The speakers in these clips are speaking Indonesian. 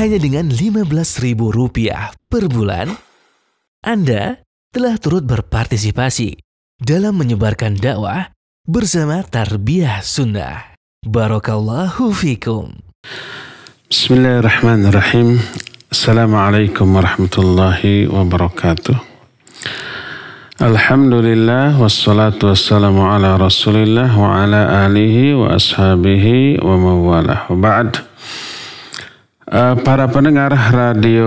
hanya dengan Rp15.000 per bulan, Anda telah turut berpartisipasi dalam menyebarkan dakwah bersama Tarbiyah Sunnah. Barakallahu fikum. Bismillahirrahmanirrahim. Assalamualaikum warahmatullahi wabarakatuh. Alhamdulillah wassalatu wassalamu ala rasulillah wa ala alihi wa ashabihi wa mawalah. Wa ba'd. Eh, para pendengar radio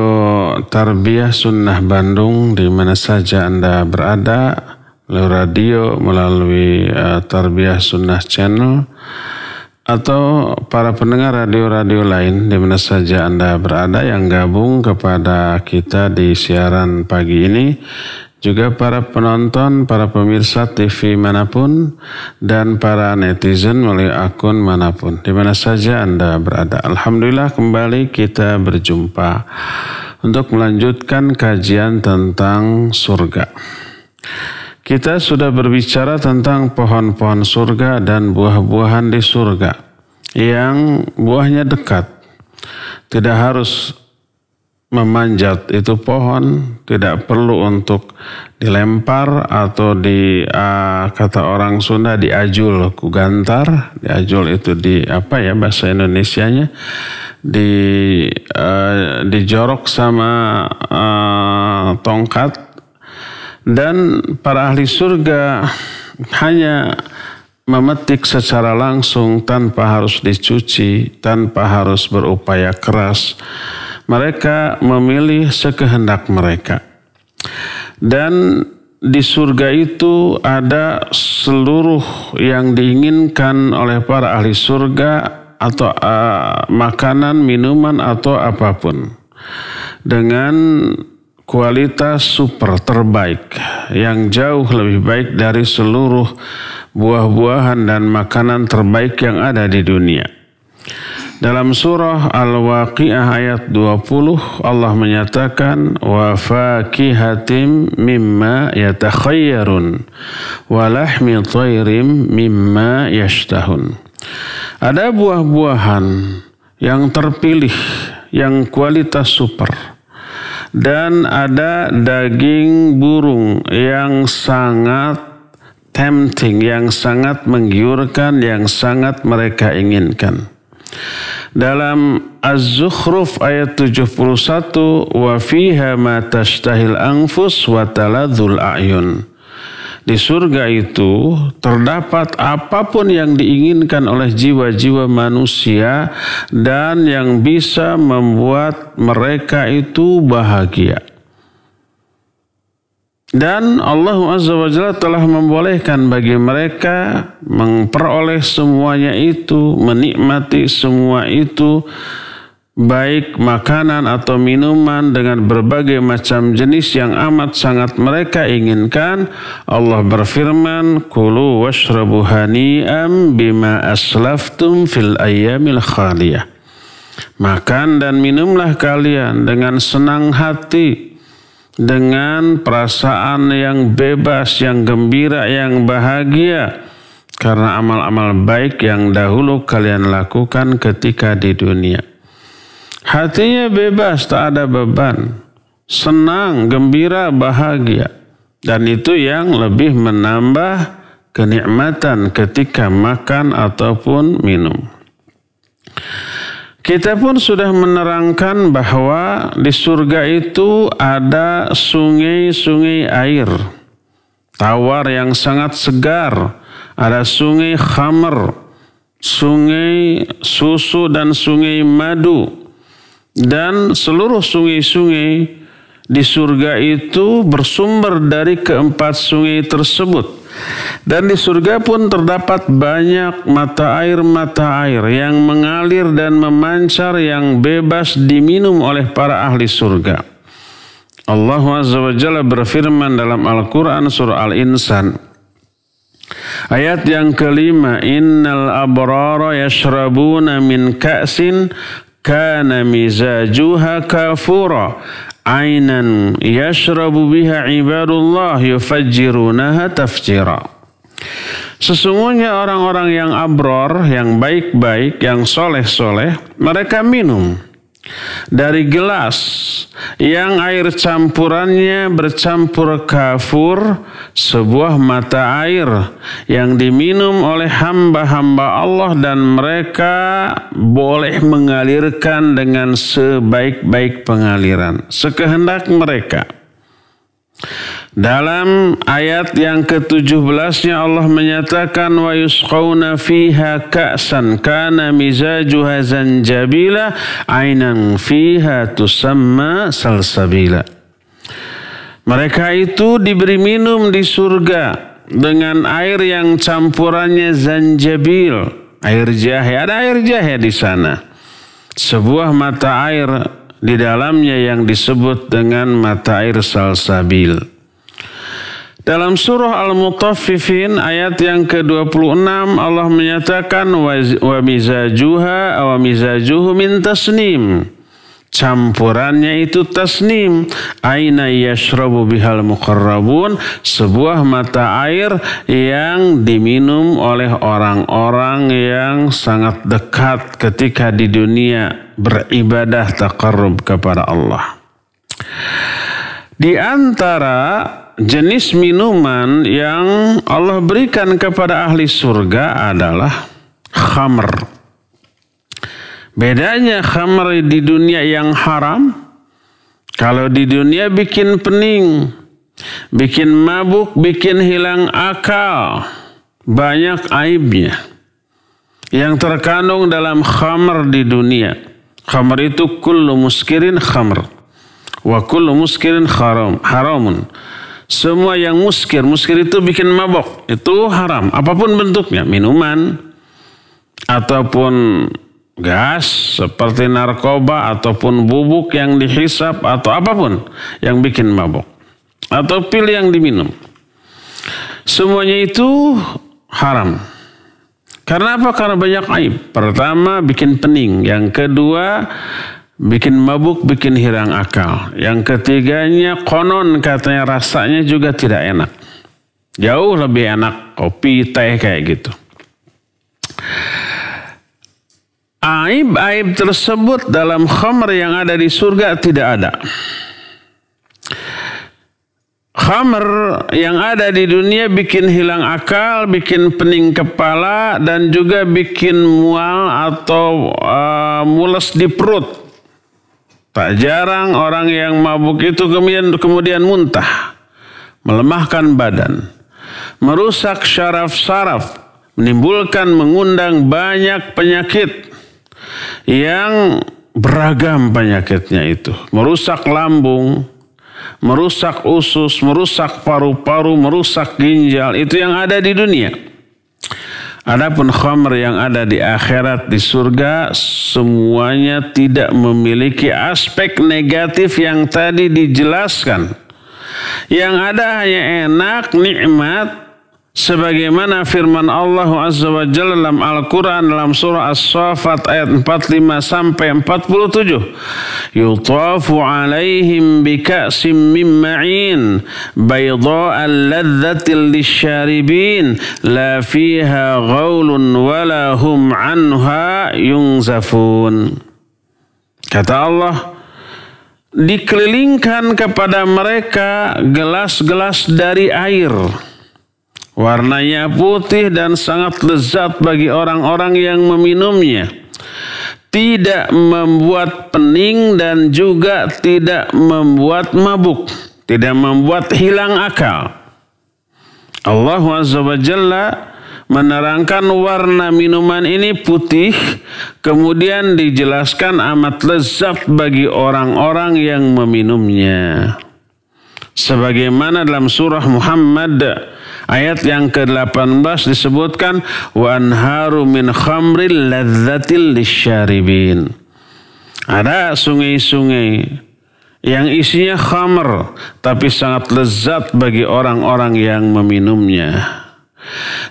Tarbiyah Sunnah Bandung di mana saja Anda berada melalui radio melalui uh, Tarbiyah Sunnah Channel atau para pendengar radio-radio lain di mana saja Anda berada yang gabung kepada kita di siaran pagi ini juga para penonton, para pemirsa TV manapun, dan para netizen melalui akun manapun, di mana saja Anda berada. Alhamdulillah kembali kita berjumpa untuk melanjutkan kajian tentang surga. Kita sudah berbicara tentang pohon-pohon surga dan buah-buahan di surga yang buahnya dekat. Tidak harus memanjat itu pohon tidak perlu untuk dilempar atau di uh, kata orang Sunda diajul kugantar diajul itu di apa ya bahasa Indonesianya di uh, dijorok sama uh, tongkat dan para ahli surga hanya memetik secara langsung tanpa harus dicuci tanpa harus berupaya keras mereka memilih sekehendak mereka. Dan di surga itu ada seluruh yang diinginkan oleh para ahli surga atau uh, makanan, minuman atau apapun. Dengan kualitas super terbaik yang jauh lebih baik dari seluruh buah-buahan dan makanan terbaik yang ada di dunia. Dalam surah Al-Waqi'ah ayat 20 Allah menyatakan wa fakihatim mimma yatakhayyarun wa lahmi tayrim mimma yashtahun. Ada buah-buahan yang terpilih yang kualitas super dan ada daging burung yang sangat tempting, yang sangat menggiurkan, yang sangat mereka inginkan. Dalam Az-Zukhruf ayat 71 wa fiha ma tashtahil anfus wa taladzul a'yun. Di surga itu terdapat apapun yang diinginkan oleh jiwa-jiwa manusia dan yang bisa membuat mereka itu bahagia. Dan Allah Azza wa Jalla telah membolehkan bagi mereka memperoleh semuanya itu, menikmati semua itu, baik makanan atau minuman dengan berbagai macam jenis yang amat sangat mereka inginkan. Allah berfirman, "Kulu washrabu hani'am bima aslaftum fil ayyamil khaliyah." Makan dan minumlah kalian dengan senang hati dengan perasaan yang bebas, yang gembira, yang bahagia karena amal-amal baik yang dahulu kalian lakukan ketika di dunia. Hatinya bebas, tak ada beban, senang, gembira, bahagia. Dan itu yang lebih menambah kenikmatan ketika makan ataupun minum. Kita pun sudah menerangkan bahwa di surga itu ada sungai-sungai air. Tawar yang sangat segar. Ada sungai khamer, sungai susu dan sungai madu. Dan seluruh sungai-sungai di surga itu bersumber dari keempat sungai tersebut. Dan di surga pun terdapat banyak mata air-mata air yang mengalir dan memancar yang bebas diminum oleh para ahli surga. Allah Azza wa Jalla berfirman dalam Al-Quran surah Al-Insan. Ayat yang kelima, Innal abrara yashrabuna min ka'sin kana mizajuha kafura ainan yashrabu biha ibadullah yufajjirunaha tafjira. Sesungguhnya orang-orang yang abror, yang baik-baik, yang soleh-soleh, mereka minum dari gelas yang air campurannya bercampur kafur sebuah mata air yang diminum oleh hamba-hamba Allah dan mereka boleh mengalirkan dengan sebaik-baik pengaliran sekehendak mereka dalam ayat yang ke-17-nya Allah menyatakan wa yusqauna fiha ka'san kana mizajuha zanjabila ainan fiha tusamma salsabila. Mereka itu diberi minum di surga dengan air yang campurannya zanjabil, air jahe. Ada air jahe di sana. Sebuah mata air di dalamnya yang disebut dengan mata air salsabil. Dalam surah Al-Mutaffifin ayat yang ke-26 Allah menyatakan wa mizajuha aw mizajuhu min tasnim. Campurannya itu tasnim. Aina yashrabu bihal muqarrabun. Sebuah mata air yang diminum oleh orang-orang yang sangat dekat ketika di dunia beribadah taqarrub kepada Allah. Di antara jenis minuman yang Allah berikan kepada ahli surga adalah khamr. Bedanya khamr di dunia yang haram, kalau di dunia bikin pening, bikin mabuk, bikin hilang akal, banyak aibnya. Yang terkandung dalam khamr di dunia. Khamr itu kullu muskirin khamr. Wa kullu muskirin haram, haramun. Semua yang muskir, muskir itu bikin mabok, itu haram. Apapun bentuknya, minuman, ataupun gas, seperti narkoba, ataupun bubuk yang dihisap, atau apapun yang bikin mabok. Atau pil yang diminum. Semuanya itu haram. Karena apa? Karena banyak aib. Pertama, bikin pening. Yang kedua, bikin mabuk, bikin hilang akal. Yang ketiganya konon katanya rasanya juga tidak enak. Jauh lebih enak kopi, teh kayak gitu. Aib-aib tersebut dalam khamr yang ada di surga tidak ada. Khamr yang ada di dunia bikin hilang akal, bikin pening kepala, dan juga bikin mual atau uh, mules di perut. Tak jarang orang yang mabuk itu kemudian kemudian muntah, melemahkan badan, merusak syaraf-syaraf, menimbulkan mengundang banyak penyakit yang beragam penyakitnya itu. Merusak lambung, merusak usus, merusak paru-paru, merusak ginjal, itu yang ada di dunia. Adapun khamr yang ada di akhirat di surga semuanya tidak memiliki aspek negatif yang tadi dijelaskan. Yang ada hanya enak, nikmat, sebagaimana firman Allah Azza wa Jalla dalam Al-Qur'an dalam surah As-Saffat ayat 45 sampai 47 yutafu alaihim bika'sim min ma'in baydha'a ladzatil lisyaribin la fiha ghaulun wala hum anha yunzafun kata Allah dikelilingkan kepada mereka gelas-gelas dari air Warnanya putih dan sangat lezat bagi orang-orang yang meminumnya. Tidak membuat pening dan juga tidak membuat mabuk. Tidak membuat hilang akal. Allah Azza Jalla menerangkan warna minuman ini putih, kemudian dijelaskan amat lezat bagi orang-orang yang meminumnya sebagaimana dalam surah Muhammad ayat yang ke-18 disebutkan wa min khamril ladzatil lisyaribin ada sungai-sungai yang isinya khamr tapi sangat lezat bagi orang-orang yang meminumnya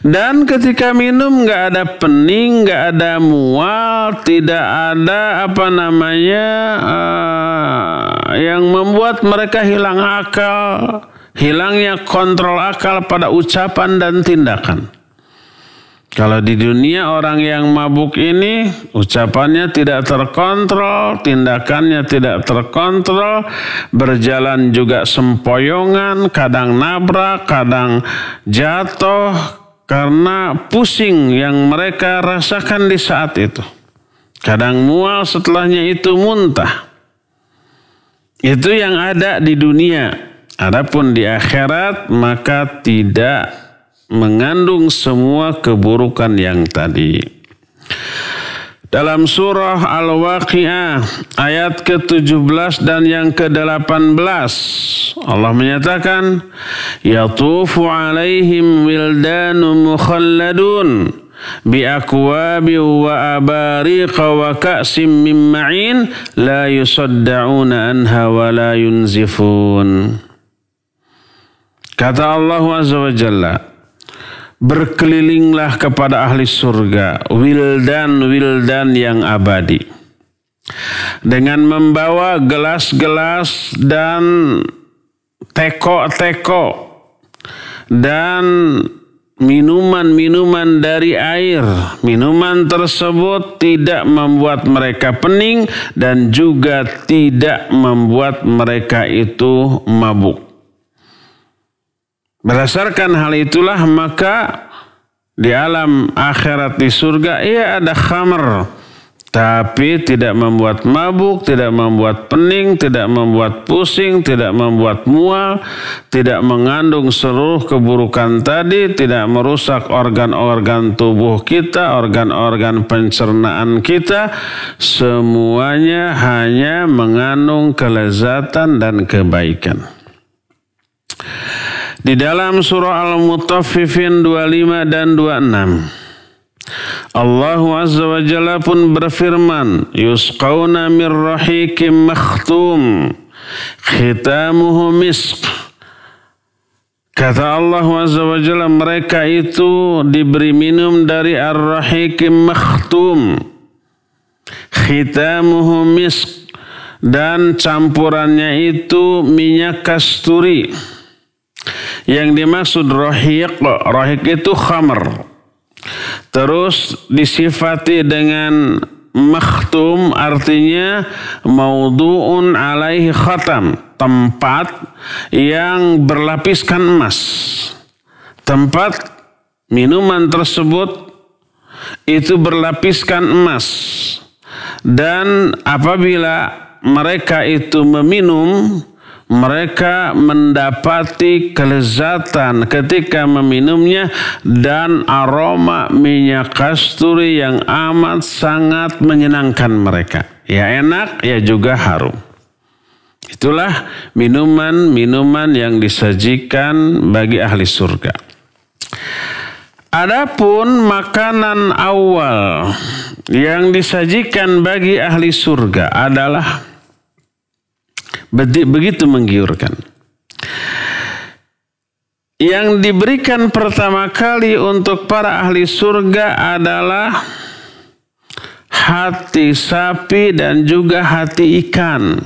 dan ketika minum nggak ada pening, nggak ada mual, tidak ada apa namanya uh, yang membuat mereka hilang akal, hilangnya kontrol akal pada ucapan dan tindakan. Kalau di dunia orang yang mabuk ini ucapannya tidak terkontrol, tindakannya tidak terkontrol, berjalan juga sempoyongan, kadang nabrak, kadang jatuh karena pusing yang mereka rasakan di saat itu. Kadang mual setelahnya itu muntah. Itu yang ada di dunia. Adapun di akhirat maka tidak mengandung semua keburukan yang tadi. Dalam surah Al-Waqi'ah ayat ke-17 dan yang ke-18 Allah menyatakan yatufu alaihim wildanun mukhalladun bi akwabi wa abariq wa ka'sim min ma'in la yusaddauna anha wa la yunzifun Kata Allah Azza wa Jalla berkelilinglah kepada ahli surga, wildan-wildan yang abadi. Dengan membawa gelas-gelas dan teko-teko dan minuman-minuman dari air. Minuman tersebut tidak membuat mereka pening dan juga tidak membuat mereka itu mabuk. Berdasarkan hal itulah maka di alam akhirat di surga ia ada khamr. Tapi tidak membuat mabuk, tidak membuat pening, tidak membuat pusing, tidak membuat mual, tidak mengandung seluruh keburukan tadi, tidak merusak organ-organ tubuh kita, organ-organ pencernaan kita. Semuanya hanya mengandung kelezatan dan kebaikan. Di dalam surah Al-Mutaffifin 25 dan 26. Allah Azza wa Jalla pun berfirman, Yusqawna min rahikim makhtum, khitamuhu misq. Kata Allah Azza wa Jalla, mereka itu diberi minum dari ar rahikim makhtum. Khitamuhu misq dan campurannya itu minyak kasturi. Yang dimaksud rohiq, rohiq itu khamr. Terus disifati dengan makhtum artinya maudu'un alaihi khatam. Tempat yang berlapiskan emas. Tempat minuman tersebut itu berlapiskan emas. Dan apabila mereka itu meminum mereka mendapati kelezatan ketika meminumnya dan aroma minyak kasturi yang amat sangat menyenangkan mereka. Ya enak, ya juga harum. Itulah minuman-minuman yang disajikan bagi ahli surga. Adapun makanan awal yang disajikan bagi ahli surga adalah Begitu menggiurkan. Yang diberikan pertama kali untuk para ahli surga adalah hati sapi dan juga hati ikan.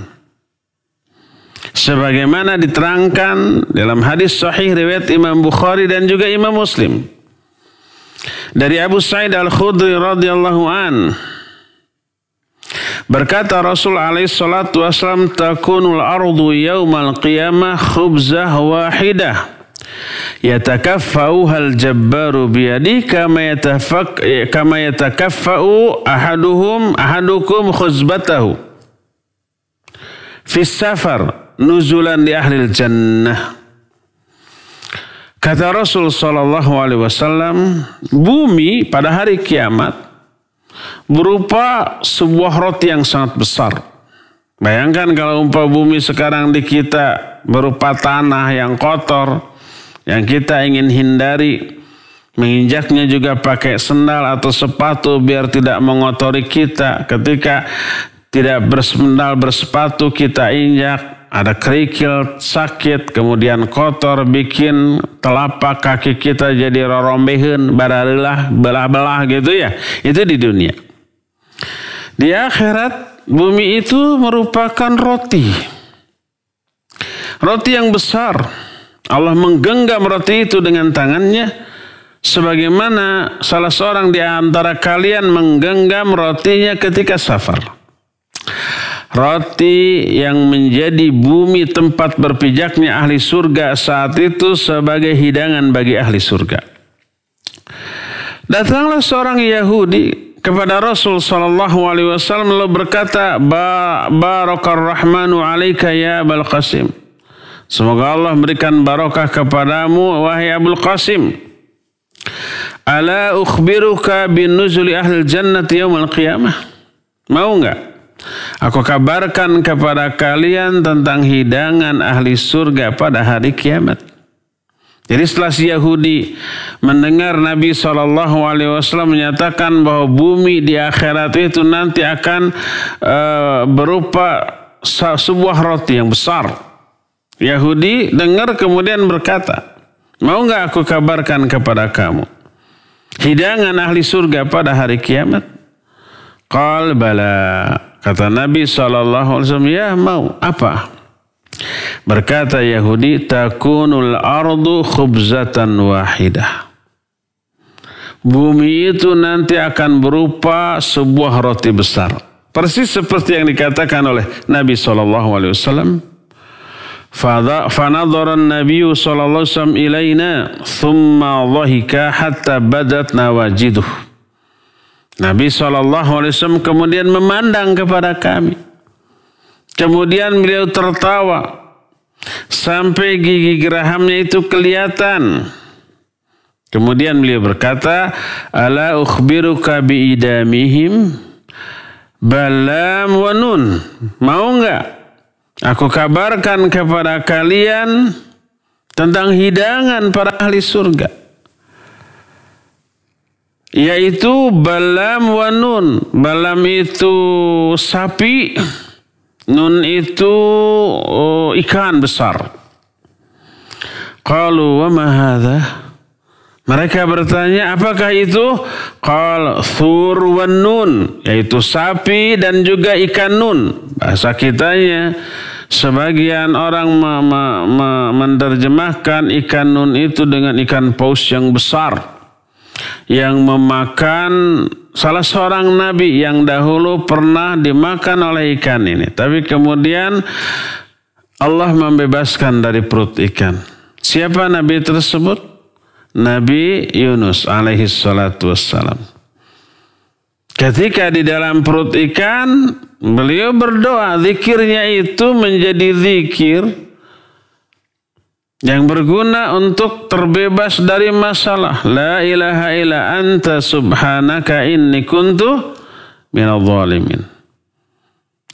Sebagaimana diterangkan dalam hadis sahih riwayat Imam Bukhari dan juga Imam Muslim. Dari Abu Sa'id Al-Khudri radhiyallahu anhu Berkata Rasul alaihi salatu wasallam takunul ardu yaumal qiyamah khubzah wahidah. Yatakaffau hal jabbaru biyadi kama yatafak kama yatakaffau ahaduhum ahadukum khuzbatahu. Fi safar nuzulan li ahli jannah. Kata Rasul sallallahu alaihi wasallam, bumi pada hari kiamat berupa sebuah roti yang sangat besar. Bayangkan kalau umpah bumi sekarang di kita berupa tanah yang kotor, yang kita ingin hindari, menginjaknya juga pakai sendal atau sepatu biar tidak mengotori kita. Ketika tidak bersendal bersepatu kita injak, ada kerikil, sakit, kemudian kotor, bikin telapak kaki kita jadi rorombehen, baralilah belah-belah gitu ya. Itu di dunia. Di akhirat, bumi itu merupakan roti. Roti yang besar. Allah menggenggam roti itu dengan tangannya. Sebagaimana salah seorang di antara kalian menggenggam rotinya ketika safar. Roti yang menjadi bumi tempat berpijaknya ahli surga saat itu sebagai hidangan bagi ahli surga. Datanglah seorang Yahudi kepada Rasul Shallallahu Alaihi Wasallam lalu berkata, Ba Barokah Rahmanu alaika ya Abul Qasim. Semoga Allah memberikan barokah kepadamu wahai Abul Qasim. Ala ukhbiruka bin nuzuli ahli jannati yaumil qiyamah. Mau enggak? Aku kabarkan kepada kalian tentang hidangan ahli surga pada hari kiamat. Jadi setelah si Yahudi mendengar Nabi SAW menyatakan bahwa bumi di akhirat itu nanti akan eh, berupa sebuah roti yang besar. Yahudi dengar kemudian berkata, mau nggak aku kabarkan kepada kamu? Hidangan ahli surga pada hari kiamat. Qal bala. Kata Nabi SAW, ya mau apa? Berkata Yahudi, takunul ardu khubzatan wahidah. Bumi itu nanti akan berupa sebuah roti besar. Persis seperti yang dikatakan oleh Nabi SAW. فنظر النبي صلى الله عليه وسلم إلينا ثم ضحك حتى بدت نواجده Nabi SAW kemudian memandang kepada kami. Kemudian beliau tertawa. Sampai gigi gerahamnya itu kelihatan. Kemudian beliau berkata, Ala kabi idamihim balam wa Mau enggak? Aku kabarkan kepada kalian tentang hidangan para ahli surga yaitu balam wanun, nun. Balam itu sapi, nun itu oh, ikan besar. Kalau wa ma Mereka bertanya, apakah itu? Qal sur wanun, yaitu sapi dan juga ikan nun. Bahasa kitanya, sebagian orang menerjemahkan ikan nun itu dengan ikan paus yang besar yang memakan salah seorang nabi yang dahulu pernah dimakan oleh ikan ini. Tapi kemudian Allah membebaskan dari perut ikan. Siapa nabi tersebut? Nabi Yunus alaihi salatu wassalam. Ketika di dalam perut ikan, beliau berdoa, zikirnya itu menjadi zikir yang berguna untuk terbebas dari masalah. La ilaha illa anta subhanaka inni kuntu minal zalimin.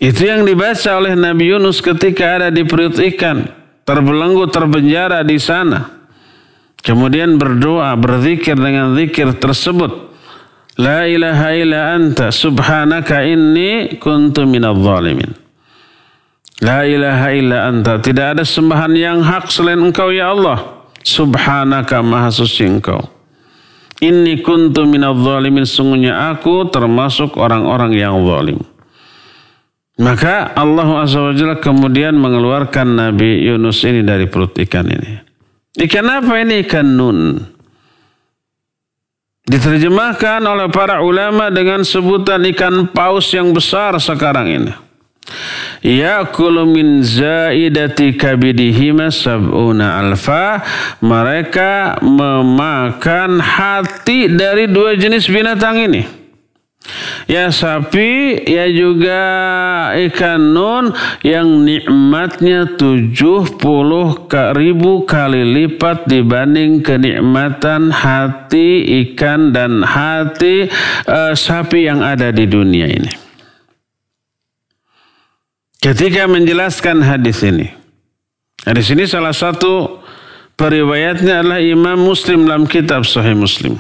Itu yang dibaca oleh Nabi Yunus ketika ada di perut ikan. Terbelenggu, terpenjara di sana. Kemudian berdoa, berzikir dengan zikir tersebut. La ilaha illa anta subhanaka inni kuntu minal zalimin. La ilaha illa anta. Tidak ada sembahan yang hak selain engkau ya Allah. Subhanaka maha suci engkau. Inni kuntu minal zalimin. Sungguhnya aku termasuk orang-orang yang zalim. Maka Allah Azza kemudian mengeluarkan Nabi Yunus ini dari perut ikan ini. Ikan apa ini? Ikan nun. Diterjemahkan oleh para ulama dengan sebutan ikan paus yang besar sekarang ini yaqulu min zaidati kabidihima sab'una alfa mereka memakan hati dari dua jenis binatang ini ya sapi ya juga ikan nun yang nikmatnya 70 ribu kali lipat dibanding kenikmatan hati ikan dan hati uh, sapi yang ada di dunia ini ketika menjelaskan hadis ini. Hadis ini salah satu periwayatnya adalah Imam Muslim dalam kitab Sahih Muslim.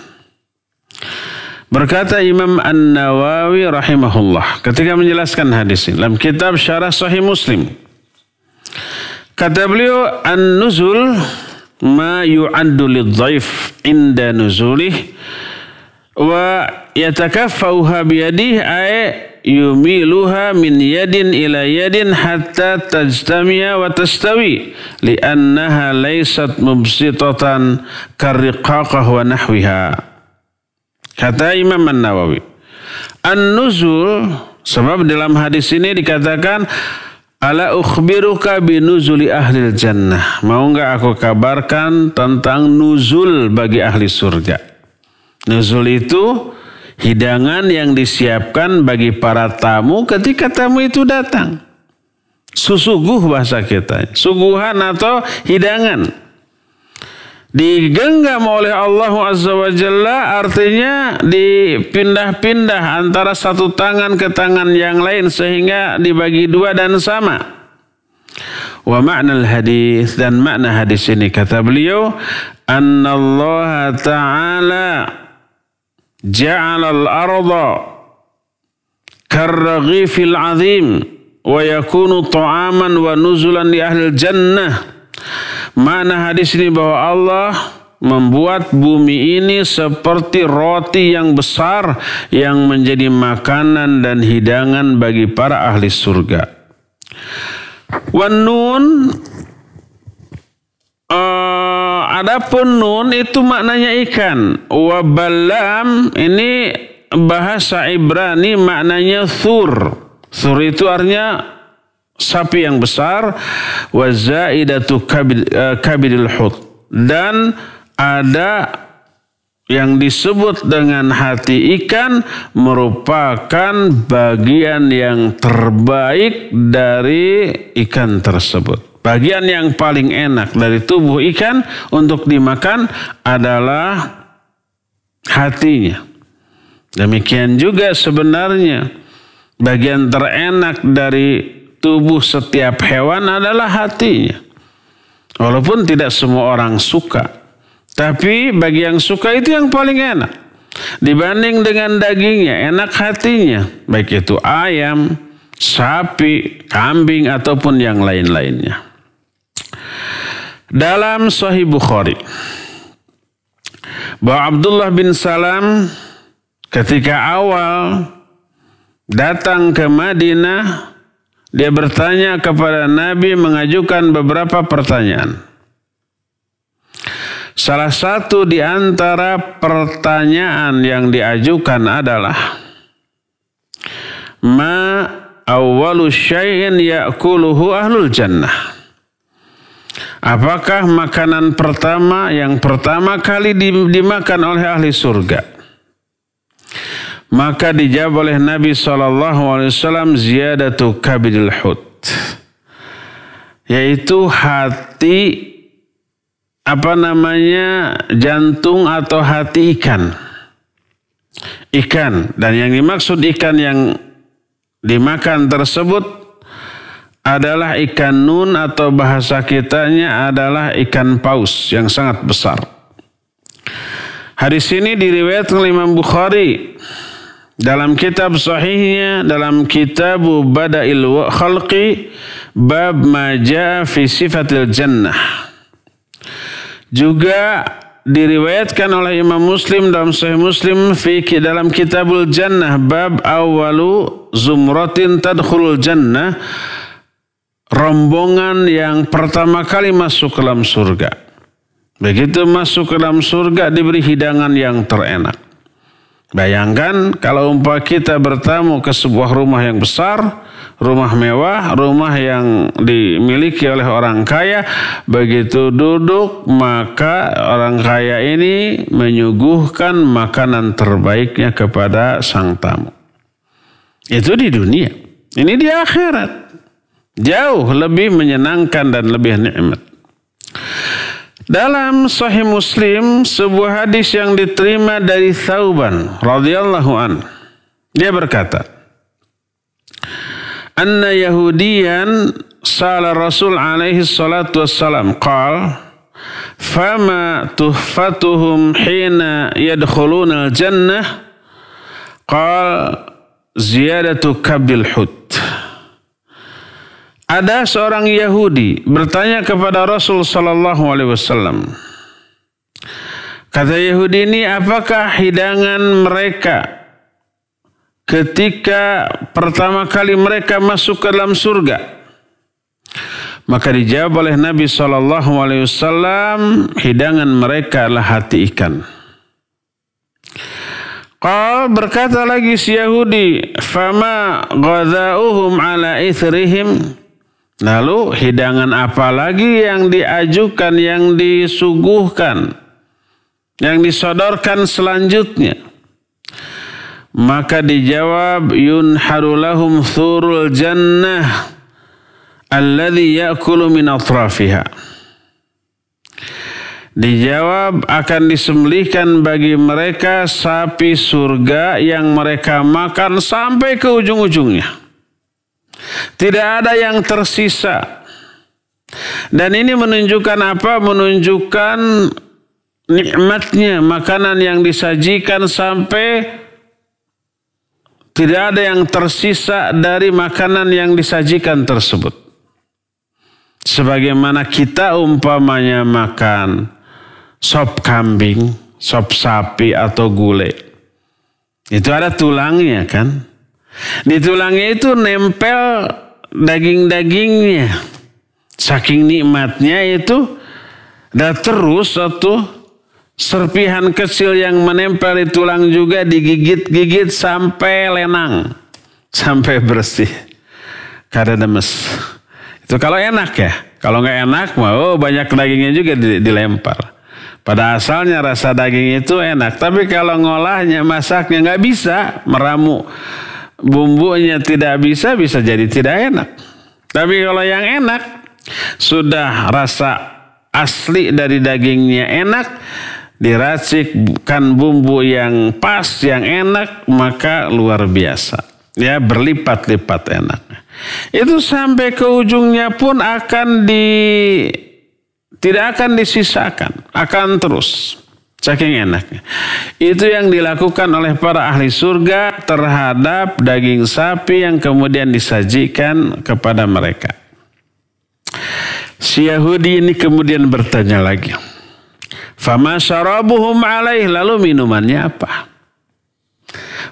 Berkata Imam An-Nawawi rahimahullah ketika menjelaskan hadis ini dalam kitab Syarah Sahih Muslim. Kata beliau an-nuzul ma yu'addu lidh-dhaif inda nuzulih wa yatakaffahu biyadihi ay yumiluha min yadin ila yadin hatta tajtamiya wa tastawi li'annaha laysat mubsitatan karriqaqah wa nahwiha kata Imam An-Nawawi An-Nuzul sebab dalam hadis ini dikatakan Ala ukhbiruka binuzuli ahli jannah. Mau nggak aku kabarkan tentang nuzul bagi ahli surga. Nuzul itu hidangan yang disiapkan bagi para tamu ketika tamu itu datang. Susuguh bahasa kita. Suguhan atau hidangan. Digenggam oleh Allah Azza wa Jalla artinya dipindah-pindah antara satu tangan ke tangan yang lain sehingga dibagi dua dan sama. Wa makna hadis dan makna hadis ini kata beliau anna Allah Ta'ala ja'ala al-arda karraghifil azim wa yakunu ta'aman wa nuzulan li ahli jannah. Mana hadis ini bahwa Allah membuat bumi ini seperti roti yang besar yang menjadi makanan dan hidangan bagi para ahli surga. Wanun Adapun nun itu maknanya ikan. Wabalam ini bahasa Ibrani maknanya sur. Sur itu artinya sapi yang besar wa zaidatu kabid, eh, kabidil hut dan ada yang disebut dengan hati ikan merupakan bagian yang terbaik dari ikan tersebut bagian yang paling enak dari tubuh ikan untuk dimakan adalah hatinya. Demikian juga sebenarnya bagian terenak dari tubuh setiap hewan adalah hatinya. Walaupun tidak semua orang suka. Tapi bagi yang suka itu yang paling enak. Dibanding dengan dagingnya, enak hatinya. Baik itu ayam, sapi, kambing, ataupun yang lain-lainnya. Dalam Sahih Bukhari bahwa Abdullah bin Salam ketika awal datang ke Madinah dia bertanya kepada Nabi mengajukan beberapa pertanyaan. Salah satu di antara pertanyaan yang diajukan adalah Ma awwalu syai'in ya'kuluhu ahlul jannah. Apakah makanan pertama yang pertama kali dimakan oleh ahli surga? Maka dijawab oleh Nabi SAW ziyadatu kabidil hut. Yaitu hati apa namanya jantung atau hati ikan. Ikan dan yang dimaksud ikan yang dimakan tersebut adalah ikan nun atau bahasa kitanya adalah ikan paus yang sangat besar. Hadis ini diriwayatkan oleh Imam Bukhari dalam kitab sahihnya dalam kitab Bada'il Khalqi bab maja fi sifatil jannah. Juga diriwayatkan oleh Imam Muslim dalam Sahih Muslim fi dalam Kitabul Jannah bab awalu zumratin tadkhulul jannah rombongan yang pertama kali masuk ke dalam surga. Begitu masuk ke dalam surga diberi hidangan yang terenak. Bayangkan kalau umpah kita bertamu ke sebuah rumah yang besar, rumah mewah, rumah yang dimiliki oleh orang kaya. Begitu duduk, maka orang kaya ini menyuguhkan makanan terbaiknya kepada sang tamu. Itu di dunia. Ini di akhirat. Jauh lebih menyenangkan dan lebih nikmat. Dalam Sahih Muslim sebuah hadis yang diterima dari Thauban radhiyallahu an. Dia berkata, "Anna Yahudiyan sala Rasul alaihi salatu wassalam qala Fama tuhfatuhum hina yadkhuluna al-jannah qala ziyadatu kabil hut." Ada seorang Yahudi bertanya kepada Rasul sallallahu alaihi wasallam. Kata Yahudi ini, apakah hidangan mereka ketika pertama kali mereka masuk ke dalam surga? Maka dijawab oleh Nabi sallallahu alaihi wasallam, hidangan mereka adalah hati ikan. Qal berkata lagi si Yahudi, "Fama ghadha'uhum ala ithrihim?" Lalu hidangan apa lagi yang diajukan, yang disuguhkan, yang disodorkan selanjutnya? Maka dijawab Yun harulahum thurul jannah alladhi ya'kulu min atrafiha. Dijawab akan disembelihkan bagi mereka sapi surga yang mereka makan sampai ke ujung-ujungnya. Tidak ada yang tersisa. Dan ini menunjukkan apa? Menunjukkan nikmatnya makanan yang disajikan sampai tidak ada yang tersisa dari makanan yang disajikan tersebut. Sebagaimana kita umpamanya makan sop kambing, sop sapi atau gulai. Itu ada tulangnya kan? Di tulangnya itu nempel daging-dagingnya. Saking nikmatnya itu dan terus satu serpihan kecil yang menempel di tulang juga digigit-gigit sampai lenang. Sampai bersih. Kada demes. Itu kalau enak ya. Kalau nggak enak mau oh, banyak dagingnya juga dilempar. Pada asalnya rasa daging itu enak. Tapi kalau ngolahnya, masaknya nggak bisa meramu bumbunya tidak bisa bisa jadi tidak enak. Tapi kalau yang enak sudah rasa asli dari dagingnya enak diracikkan bumbu yang pas yang enak maka luar biasa ya berlipat-lipat enak. Itu sampai ke ujungnya pun akan di tidak akan disisakan, akan terus. Saking enaknya. Itu yang dilakukan oleh para ahli surga terhadap daging sapi yang kemudian disajikan kepada mereka. Si Yahudi ini kemudian bertanya lagi. Fama syarabuhum alaih lalu minumannya apa?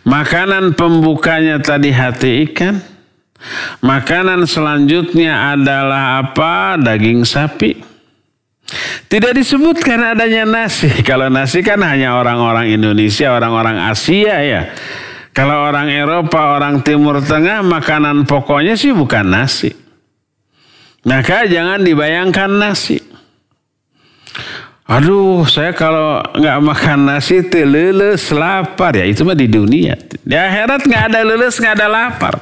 Makanan pembukanya tadi hati ikan. Makanan selanjutnya adalah apa? Daging sapi. Tidak disebutkan adanya nasi. Kalau nasi kan hanya orang-orang Indonesia, orang-orang Asia ya. Kalau orang Eropa, orang Timur Tengah, makanan pokoknya sih bukan nasi. Maka jangan dibayangkan nasi. Aduh, saya kalau nggak makan nasi itu lapar ya. Itu mah di dunia. Di akhirat nggak ada leles, nggak ada lapar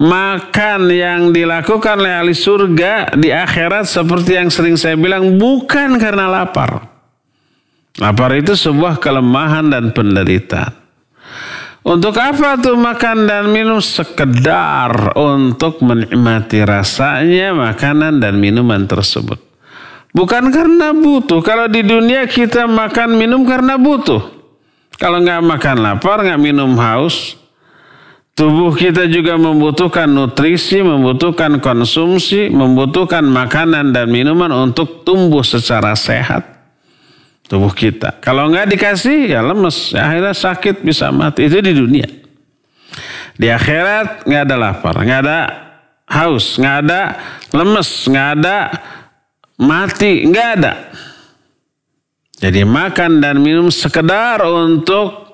makan yang dilakukan oleh ahli surga di akhirat seperti yang sering saya bilang bukan karena lapar. Lapar itu sebuah kelemahan dan penderitaan. Untuk apa tuh makan dan minum sekedar untuk menikmati rasanya makanan dan minuman tersebut. Bukan karena butuh. Kalau di dunia kita makan minum karena butuh. Kalau nggak makan lapar, nggak minum haus, Tubuh kita juga membutuhkan nutrisi, membutuhkan konsumsi, membutuhkan makanan dan minuman untuk tumbuh secara sehat. Tubuh kita. Kalau nggak dikasih ya lemes. Akhirnya sakit bisa mati. Itu di dunia. Di akhirat nggak ada lapar, nggak ada haus, nggak ada lemes, nggak ada mati, nggak ada. Jadi makan dan minum sekedar untuk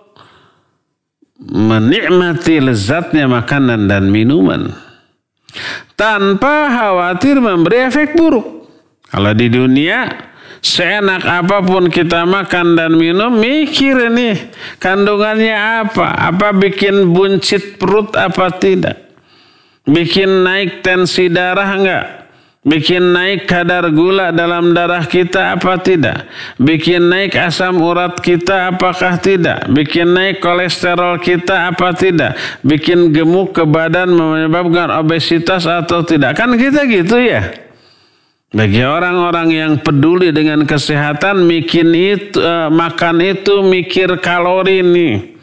menikmati lezatnya makanan dan minuman tanpa khawatir memberi efek buruk. Kalau di dunia seenak apapun kita makan dan minum, mikir nih kandungannya apa, apa bikin buncit perut apa tidak, bikin naik tensi darah enggak, Bikin naik kadar gula dalam darah kita apa tidak? Bikin naik asam urat kita apakah tidak? Bikin naik kolesterol kita apa tidak? Bikin gemuk ke badan menyebabkan obesitas atau tidak? Kan kita gitu ya. Bagi orang-orang yang peduli dengan kesehatan, bikin itu, eh, makan itu mikir kalori nih.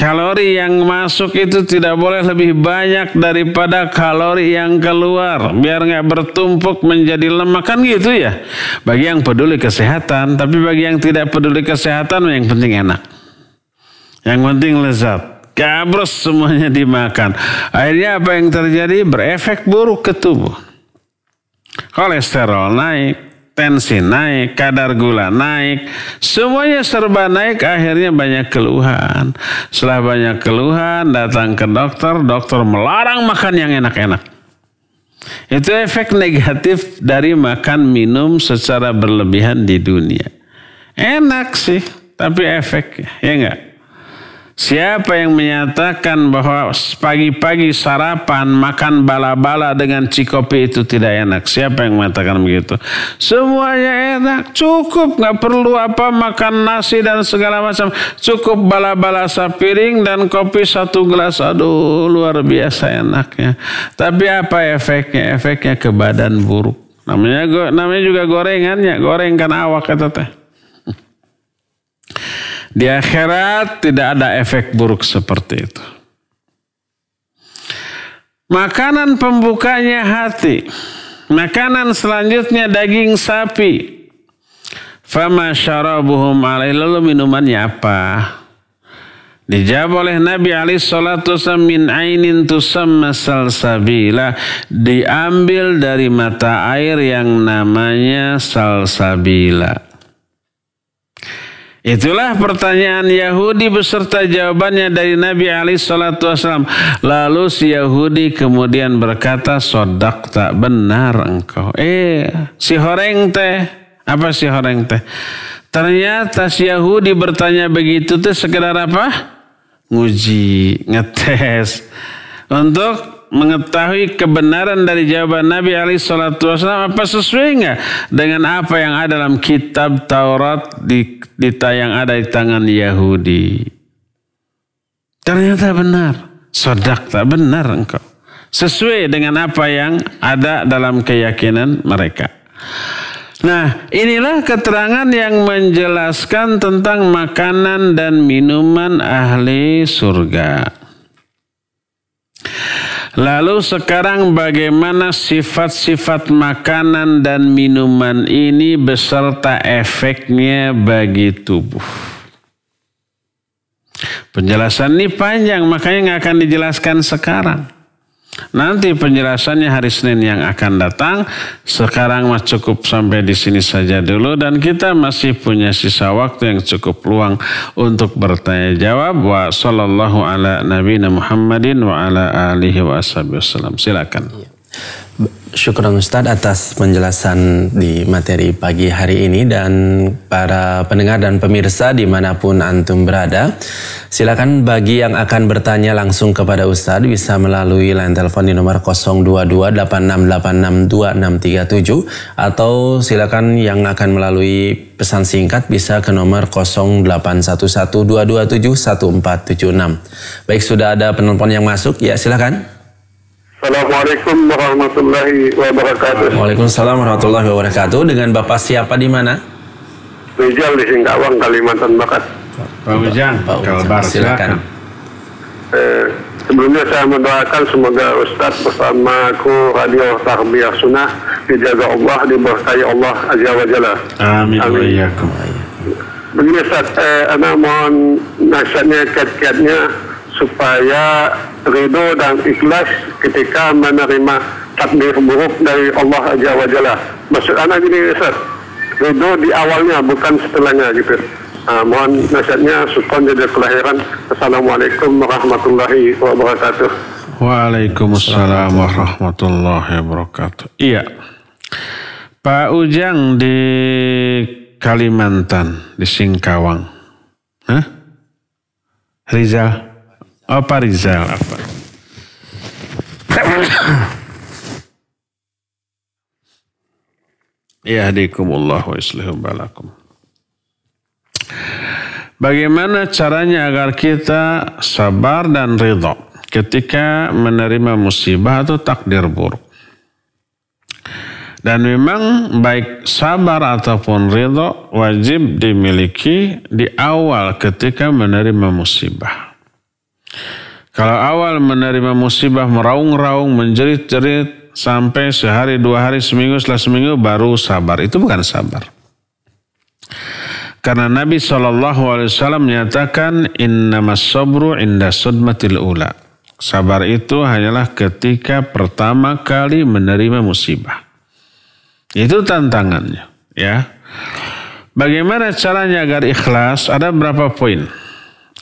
Kalori yang masuk itu tidak boleh lebih banyak daripada kalori yang keluar. Biar nggak bertumpuk menjadi lemak. Kan gitu ya. Bagi yang peduli kesehatan. Tapi bagi yang tidak peduli kesehatan yang penting enak. Yang penting lezat. Kabros semuanya dimakan. Akhirnya apa yang terjadi? Berefek buruk ke tubuh. Kolesterol naik tensi naik, kadar gula naik, semuanya serba naik, akhirnya banyak keluhan. Setelah banyak keluhan, datang ke dokter, dokter melarang makan yang enak-enak. Itu efek negatif dari makan minum secara berlebihan di dunia. Enak sih, tapi efek, ya enggak? Siapa yang menyatakan bahwa pagi-pagi sarapan makan bala-bala dengan cikopi itu tidak enak? Siapa yang mengatakan begitu? Semuanya enak, cukup nggak perlu apa makan nasi dan segala macam. Cukup bala-bala sapiring dan kopi satu gelas. Aduh, luar biasa enaknya. Tapi apa efeknya? Efeknya ke badan buruk. Namanya namanya juga gorengannya, gorengkan awak kata teh. Di akhirat tidak ada efek buruk seperti itu. Makanan pembukanya hati. Makanan selanjutnya daging sapi. Fama syarabuhum alaih. Lalu minumannya apa? Dijawab oleh Nabi Ali salatu min ainin tusamma salsabila. Diambil dari mata air yang namanya salsabila. Itulah pertanyaan Yahudi beserta jawabannya dari Nabi Ali Shallallahu Wasallam. Lalu si Yahudi kemudian berkata, sodak tak benar engkau. Eh, si horeng teh. Apa si horeng teh? Ternyata si Yahudi bertanya begitu tuh sekedar apa? Nguji, ngetes. Untuk mengetahui kebenaran dari jawaban Nabi Ali Shallallahu Wasallam apa sesuai nggak dengan apa yang ada dalam kitab Taurat di, di yang ada di tangan Yahudi. Ternyata benar, sodak tak benar engkau. Sesuai dengan apa yang ada dalam keyakinan mereka. Nah, inilah keterangan yang menjelaskan tentang makanan dan minuman ahli surga. Lalu sekarang bagaimana sifat-sifat makanan dan minuman ini beserta efeknya bagi tubuh? Penjelasan ini panjang, makanya nggak akan dijelaskan sekarang. Nanti penjelasannya hari Senin yang akan datang. Sekarang mas cukup sampai di sini saja dulu dan kita masih punya sisa waktu yang cukup luang untuk bertanya jawab. Wa sallallahu ala nabi Muhammadin wa ala alihi wa Silakan. Iya. Syukron Ustadz atas penjelasan di materi pagi hari ini dan para pendengar dan pemirsa dimanapun Antum berada. Silakan bagi yang akan bertanya langsung kepada Ustadz bisa melalui line telepon di nomor 0228686267 atau silakan yang akan melalui pesan singkat bisa ke nomor 08112271476. Baik sudah ada penelpon yang masuk, ya silakan. Assalamualaikum warahmatullahi wabarakatuh. Waalaikumsalam warahmatullahi wabarakatuh. Dengan Bapak siapa di mana? Rizal di Singkawang, Kalimantan Barat. Pak Ujang, Pak Ujang. silakan. Eh, sebelumnya saya mendoakan semoga Ustadz bersama aku Radio Tarbiyah Sunnah dijaga Allah, diberkahi Allah Azza wa Jalla. Amin. Amin. Begini Ustaz, eh, anak mohon nasihatnya, kiat-kiatnya supaya ridho dan ikhlas ketika menerima takdir buruk dari Allah Azza wa Jalla. Maksud anak gini Ustaz, ridho di awalnya bukan setelahnya gitu. Nah, mohon nasihatnya supaya jadi kelahiran. Assalamualaikum warahmatullahi wabarakatuh. Waalaikumsalam warahmatullahi wabarakatuh. Iya. Pak Ujang di Kalimantan, di Singkawang. Hah? Rizal. Apa oh, Rizal? Apa? Yahdikumullah wa islihum balakum. Bagaimana caranya agar kita sabar dan ridho ketika menerima musibah atau takdir buruk? Dan memang baik sabar ataupun ridho wajib dimiliki di awal ketika menerima musibah. Kalau awal menerima musibah meraung-raung, menjerit-jerit sampai sehari, dua hari, seminggu, setelah seminggu baru sabar. Itu bukan sabar. Karena Nabi SAW menyatakan Innama sabru inda sudmatil ula. Sabar itu hanyalah ketika pertama kali menerima musibah. Itu tantangannya, ya. Bagaimana caranya agar ikhlas? Ada berapa poin?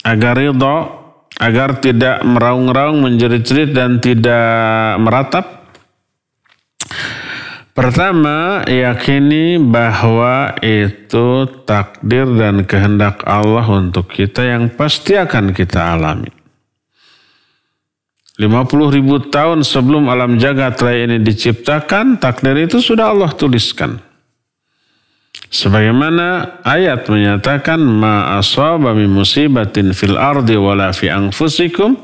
Agar ridho, agar tidak meraung-raung, menjerit-jerit dan tidak meratap. Pertama, yakini bahwa itu takdir dan kehendak Allah untuk kita yang pasti akan kita alami. 50 ribu tahun sebelum alam jagat raya ini diciptakan, takdir itu sudah Allah tuliskan. Sebagaimana ayat menyatakan ma asaba min musibatin fil ardi wala fi anfusikum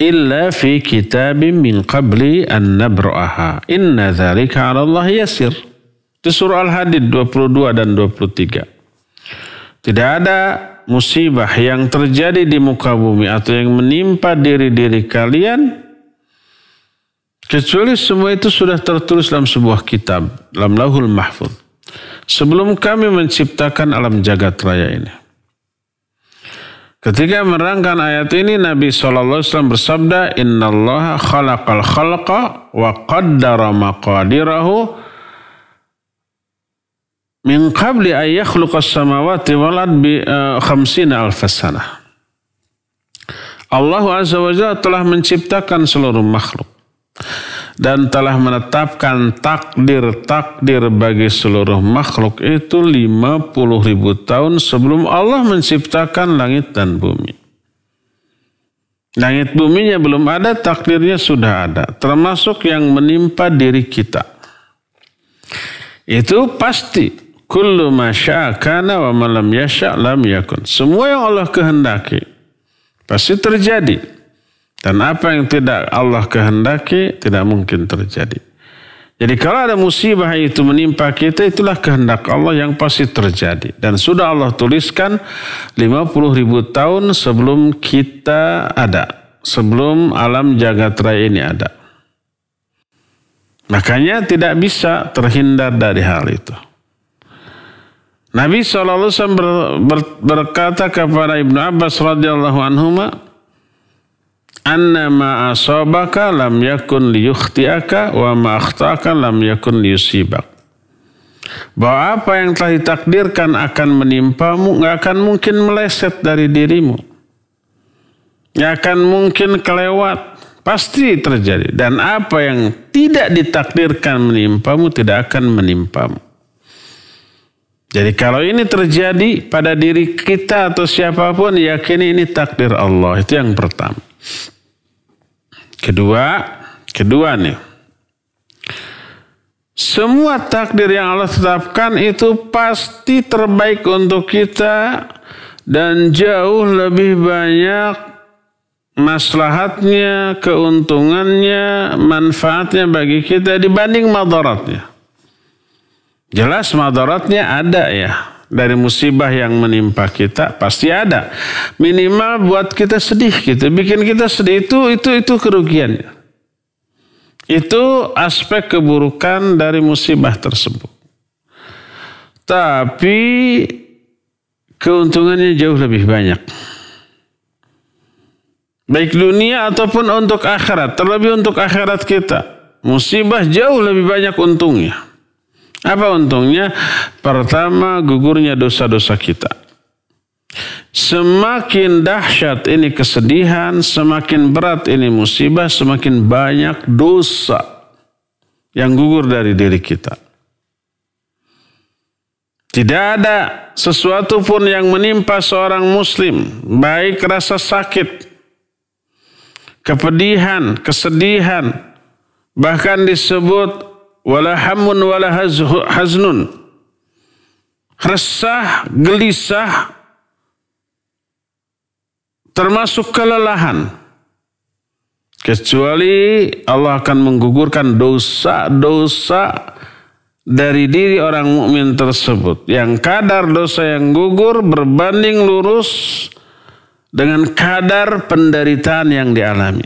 illa fi kitabim min qabli an nabra'aha. Inna dzalika 'ala Allah yasir. di surah Al-Hadid 22 dan 23. Tidak ada musibah yang terjadi di muka bumi atau yang menimpa diri-diri kalian kecuali semua itu sudah tertulis dalam sebuah kitab, dalam Lauhul Mahfuz sebelum kami menciptakan alam jagat raya ini. Ketika merangkan ayat ini Nabi SAW bersabda Innallaha khalaqal khalqa wa qaddara maqadirahu min qabli an yakhluqas samawati wal bi uh, eh, khamsina alfasana. Allah Azza wa Jalla telah menciptakan seluruh makhluk dan telah menetapkan takdir-takdir bagi seluruh makhluk itu 50 ribu tahun sebelum Allah menciptakan langit dan bumi. Langit buminya belum ada, takdirnya sudah ada. Termasuk yang menimpa diri kita. Itu pasti. Kullu masya'akana wa malam yasha' lam yakun. Semua yang Allah kehendaki. Pasti terjadi. Dan apa yang tidak Allah kehendaki tidak mungkin terjadi. Jadi kalau ada musibah itu menimpa kita itulah kehendak Allah yang pasti terjadi. Dan sudah Allah tuliskan 50 ribu tahun sebelum kita ada. Sebelum alam jagat raya ini ada. Makanya tidak bisa terhindar dari hal itu. Nabi SAW berkata kepada Ibnu Abbas radhiyallahu anhu anna ma asabaka lam yakun liyukhtiaka wa ma akhtaka lam yakun liyusibak. Bahwa apa yang telah ditakdirkan akan menimpamu nggak akan mungkin meleset dari dirimu. Nggak akan mungkin kelewat. Pasti terjadi. Dan apa yang tidak ditakdirkan menimpamu tidak akan menimpamu. Jadi kalau ini terjadi pada diri kita atau siapapun yakini ini takdir Allah. Itu yang pertama. Kedua, kedua nih. Semua takdir yang Allah tetapkan itu pasti terbaik untuk kita dan jauh lebih banyak maslahatnya, keuntungannya, manfaatnya bagi kita dibanding madaratnya. Jelas madaratnya ada ya dari musibah yang menimpa kita pasti ada. Minimal buat kita sedih gitu, bikin kita sedih itu itu itu kerugiannya. Itu aspek keburukan dari musibah tersebut. Tapi keuntungannya jauh lebih banyak. Baik dunia ataupun untuk akhirat, terlebih untuk akhirat kita. Musibah jauh lebih banyak untungnya. Apa untungnya? Pertama, gugurnya dosa-dosa kita. Semakin dahsyat ini kesedihan, semakin berat ini musibah, semakin banyak dosa yang gugur dari diri kita. Tidak ada sesuatu pun yang menimpa seorang muslim, baik rasa sakit, kepedihan, kesedihan, bahkan disebut wala hamun wala haznun. Resah, gelisah, termasuk kelelahan. Kecuali Allah akan menggugurkan dosa-dosa dari diri orang mukmin tersebut. Yang kadar dosa yang gugur berbanding lurus dengan kadar penderitaan yang dialami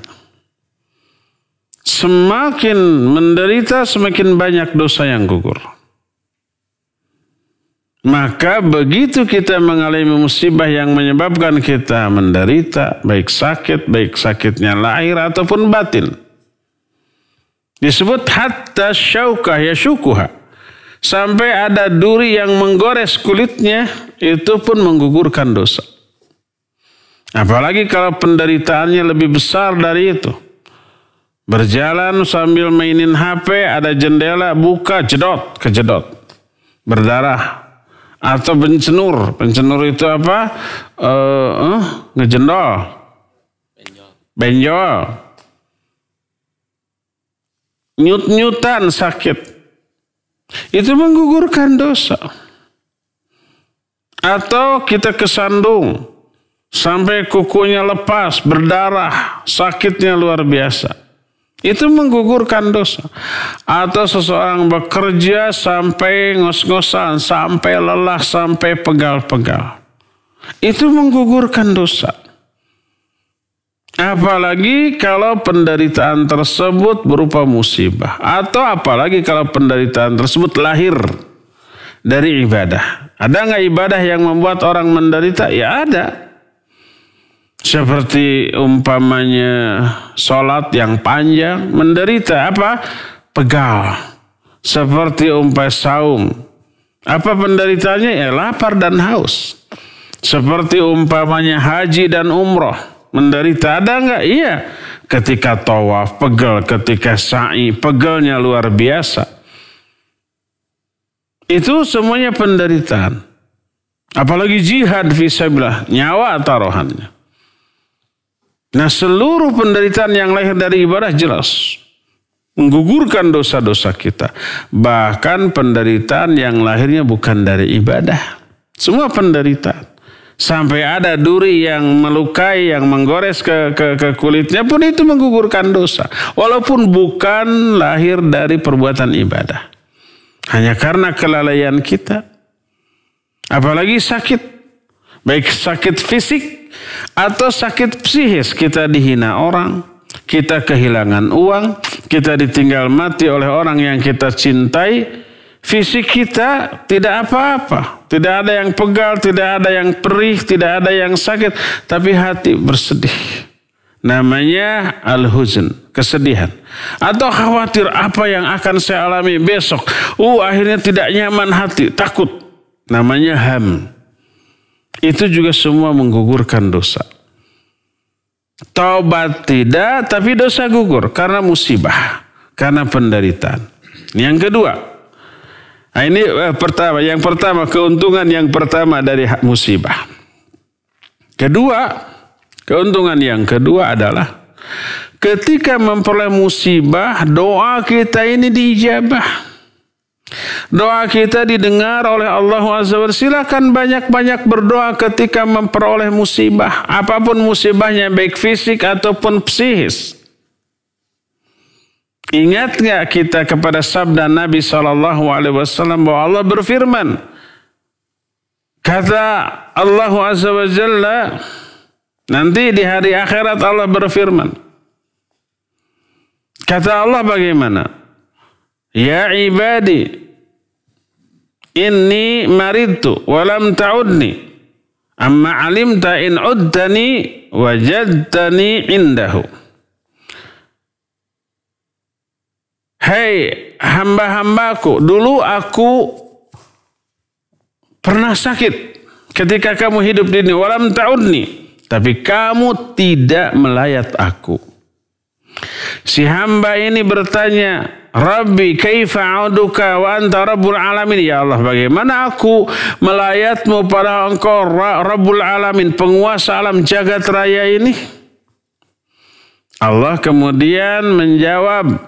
semakin menderita semakin banyak dosa yang gugur. Maka begitu kita mengalami musibah yang menyebabkan kita menderita, baik sakit, baik sakitnya lahir ataupun batin. Disebut hatta syaukah ya syukuha. Sampai ada duri yang menggores kulitnya, itu pun menggugurkan dosa. Apalagi kalau penderitaannya lebih besar dari itu. Berjalan sambil mainin HP, ada jendela buka, jedot, kejedot. Berdarah. Atau pencenur, pencenur itu apa? uh, eh, uh, eh, ngejendol. Benjol. Benjol. Nyut-nyutan sakit. Itu menggugurkan dosa. Atau kita kesandung. Sampai kukunya lepas, berdarah, sakitnya luar biasa. Itu menggugurkan dosa. Atau seseorang bekerja sampai ngos-ngosan, sampai lelah, sampai pegal-pegal. Itu menggugurkan dosa. Apalagi kalau penderitaan tersebut berupa musibah. Atau apalagi kalau penderitaan tersebut lahir dari ibadah. Ada nggak ibadah yang membuat orang menderita? Ya ada. Seperti umpamanya sholat yang panjang, menderita apa? Pegal. Seperti umpamanya saum. Apa penderitanya? Ya lapar dan haus. Seperti umpamanya haji dan umroh. Menderita ada nggak? Iya. Ketika tawaf, pegal, Ketika sa'i, pegalnya luar biasa. Itu semuanya penderitaan. Apalagi jihad visabilah nyawa atau taruhannya. Nah seluruh penderitaan yang lahir dari ibadah jelas. Menggugurkan dosa-dosa kita. Bahkan penderitaan yang lahirnya bukan dari ibadah. Semua penderitaan. Sampai ada duri yang melukai, yang menggores ke, ke, ke kulitnya pun itu menggugurkan dosa. Walaupun bukan lahir dari perbuatan ibadah. Hanya karena kelalaian kita. Apalagi sakit. Baik sakit fisik atau sakit psikis kita dihina orang, kita kehilangan uang, kita ditinggal mati oleh orang yang kita cintai, fisik kita tidak apa-apa, tidak ada yang pegal, tidak ada yang perih, tidak ada yang sakit, tapi hati bersedih namanya al-huzn, kesedihan. Atau khawatir apa yang akan saya alami besok. Uh, akhirnya tidak nyaman hati, takut. Namanya ham. Itu juga semua menggugurkan dosa. Taubat tidak, tapi dosa gugur karena musibah, karena penderitaan. Yang kedua, nah ini eh, pertama, yang pertama keuntungan yang pertama dari musibah. Kedua, keuntungan yang kedua adalah ketika memperoleh musibah, doa kita ini diijabah. Doa kita didengar oleh Allah Azza wa Silakan banyak-banyak berdoa ketika memperoleh musibah. Apapun musibahnya, baik fisik ataupun psikis. Ingat nggak kita kepada sabda Nabi Shallallahu Alaihi Wasallam bahwa Allah berfirman, kata Allah Azza wa Jalla, nanti di hari akhirat Allah berfirman. Kata Allah bagaimana? Ya ibadi, inni maridtu walam ta'udni. Amma alimta in uddani wajadtani indahu. Hei hamba-hambaku, dulu aku pernah sakit ketika kamu hidup di dunia. Walam ta'udni. Tapi kamu tidak melayat aku. Si hamba ini bertanya, Rabbi kaifa auduka wa anta rabbul alamin ya Allah bagaimana aku melayatmu pada engkau rabbul alamin penguasa alam jagat raya ini Allah kemudian menjawab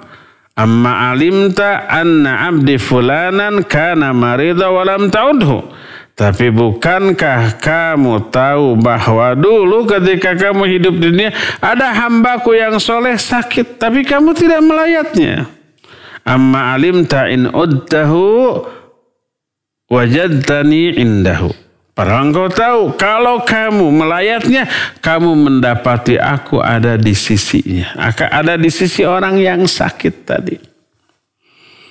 amma alimta anna abdi fulanan kana marida wa lam ta'udhu tapi bukankah kamu tahu bahwa dulu ketika kamu hidup di dunia ada hambaku yang soleh sakit tapi kamu tidak melayatnya amma alimta in uddahu wajadtani indahu. Padahal engkau tahu kalau kamu melayatnya, kamu mendapati aku ada di sisinya. Ada di sisi orang yang sakit tadi.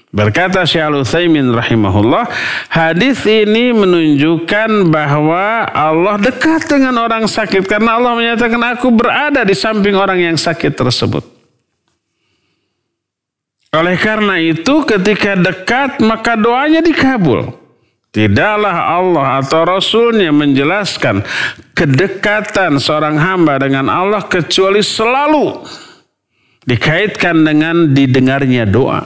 Berkata Syekh Utsaimin rahimahullah, hadis ini menunjukkan bahwa Allah dekat dengan orang sakit karena Allah menyatakan aku berada di samping orang yang sakit tersebut. Oleh karena itu ketika dekat maka doanya dikabul. Tidaklah Allah atau Rasulnya menjelaskan kedekatan seorang hamba dengan Allah kecuali selalu dikaitkan dengan didengarnya doa.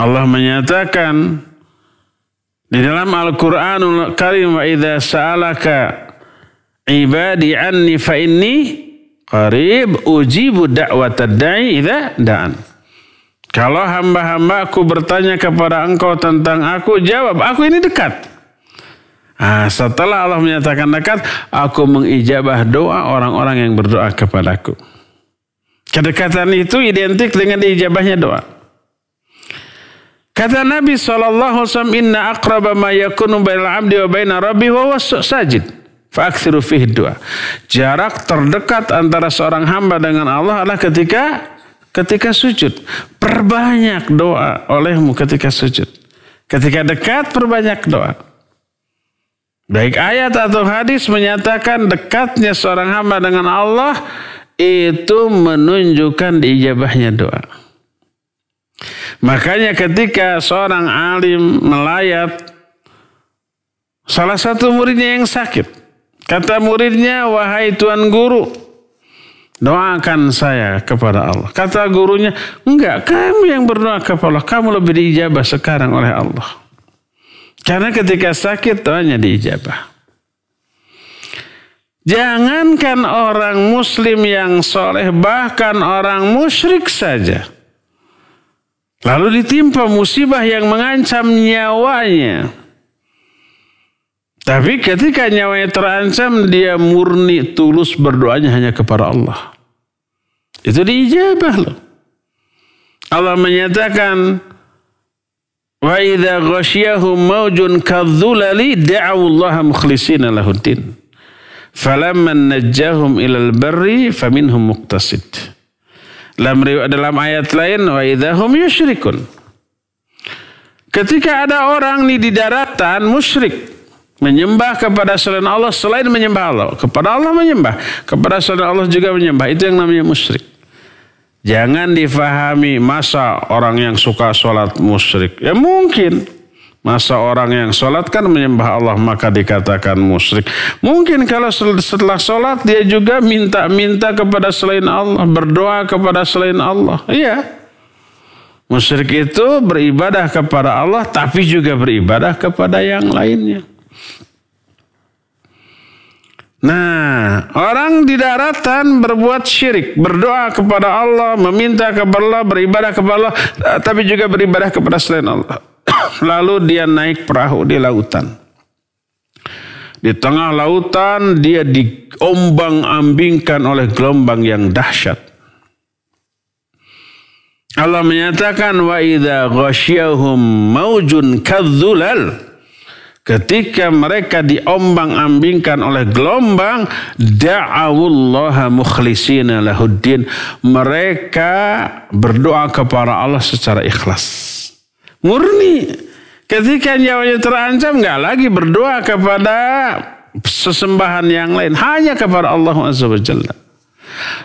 Allah menyatakan di dalam Al-Quranul Karim wa idha sa'alaka ibadi anni fa qarib ujibu da'watad da'i idha da'an. Kalau hamba-hamba aku bertanya kepada engkau tentang aku, jawab, aku ini dekat. Nah, setelah Allah menyatakan dekat, aku mengijabah doa orang-orang yang berdoa kepada Aku. Kedekatan itu identik dengan diijabahnya doa. Kata Nabi SAW, Inna akraba ma yakunu bainal abdi wa bayna rabbi wa sajid. Fa'akthiru fih doa. Jarak terdekat antara seorang hamba dengan Allah adalah ketika ketika sujud. Perbanyak doa olehmu ketika sujud. Ketika dekat perbanyak doa. Baik ayat atau hadis menyatakan dekatnya seorang hamba dengan Allah itu menunjukkan diijabahnya doa. Makanya ketika seorang alim melayat salah satu muridnya yang sakit. Kata muridnya, "Wahai tuan guru, Doakan saya kepada Allah. Kata gurunya, enggak, kamu yang berdoa kepada Allah. Kamu lebih diijabah sekarang oleh Allah. Karena ketika sakit, doanya diijabah. Jangankan orang muslim yang soleh, bahkan orang musyrik saja. Lalu ditimpa musibah yang mengancam nyawanya. Tapi ketika nyawanya terancam, dia murni tulus berdoanya hanya kepada Allah. Itu diijabah loh. Allah menyatakan wa idza ghasyahum maujun kadzulali da'u Allah mukhlishina lahuddin. Falamma najjahum ila al barri faminhum muqtasid. Dalam, dalam ayat lain wa hum yusyrikun. Ketika ada orang nih di daratan musyrik menyembah kepada selain Allah selain menyembah Allah kepada Allah menyembah kepada selain Allah juga menyembah itu yang namanya musyrik. Jangan difahami masa orang yang suka sholat musyrik. Ya mungkin. Masa orang yang sholat kan menyembah Allah maka dikatakan musyrik. Mungkin kalau setelah sholat dia juga minta-minta kepada selain Allah. Berdoa kepada selain Allah. Iya. Musyrik itu beribadah kepada Allah tapi juga beribadah kepada yang lainnya. Nah, orang di daratan berbuat syirik, berdoa kepada Allah, meminta kepada Allah, beribadah kepada Allah, eh, tapi juga beribadah kepada selain Allah. Lalu dia naik perahu di lautan. Di tengah lautan dia diombang-ambingkan oleh gelombang yang dahsyat. Allah menyatakan wa idza ghasyahum maujun kadzulal Ketika mereka diombang-ambingkan oleh gelombang, da'awullaha mukhlisina lahuddin. Mereka berdoa kepada Allah secara ikhlas. Murni. Ketika nyawanya terancam, nggak lagi berdoa kepada sesembahan yang lain. Hanya kepada Allah SWT. wa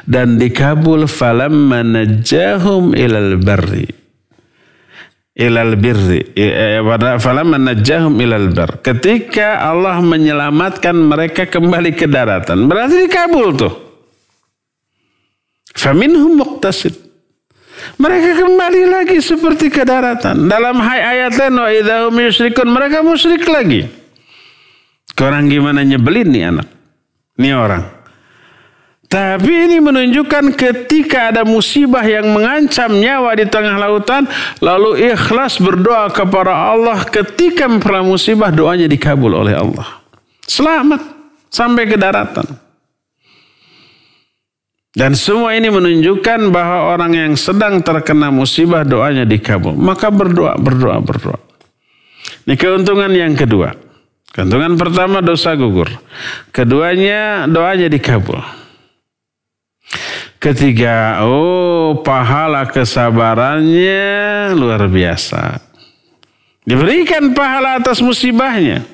Dan dikabul falamma najahum ilal barri ilal birri e, e, falamma najjahum ilal bar ketika Allah menyelamatkan mereka kembali ke daratan berarti dikabul tuh faminhum muqtasid mereka kembali lagi seperti ke daratan dalam ayat lain wa idahum yusrikun mereka musyrik lagi orang gimana nyebelin nih anak nih orang tapi ini menunjukkan ketika ada musibah yang mengancam nyawa di tengah lautan, lalu ikhlas berdoa kepada Allah ketika memperlah musibah, doanya dikabul oleh Allah. Selamat sampai ke daratan. Dan semua ini menunjukkan bahwa orang yang sedang terkena musibah doanya dikabul. Maka berdoa, berdoa, berdoa. Ini keuntungan yang kedua. Keuntungan pertama dosa gugur. Keduanya doanya dikabul. Ketiga, oh pahala kesabarannya luar biasa. Diberikan pahala atas musibahnya.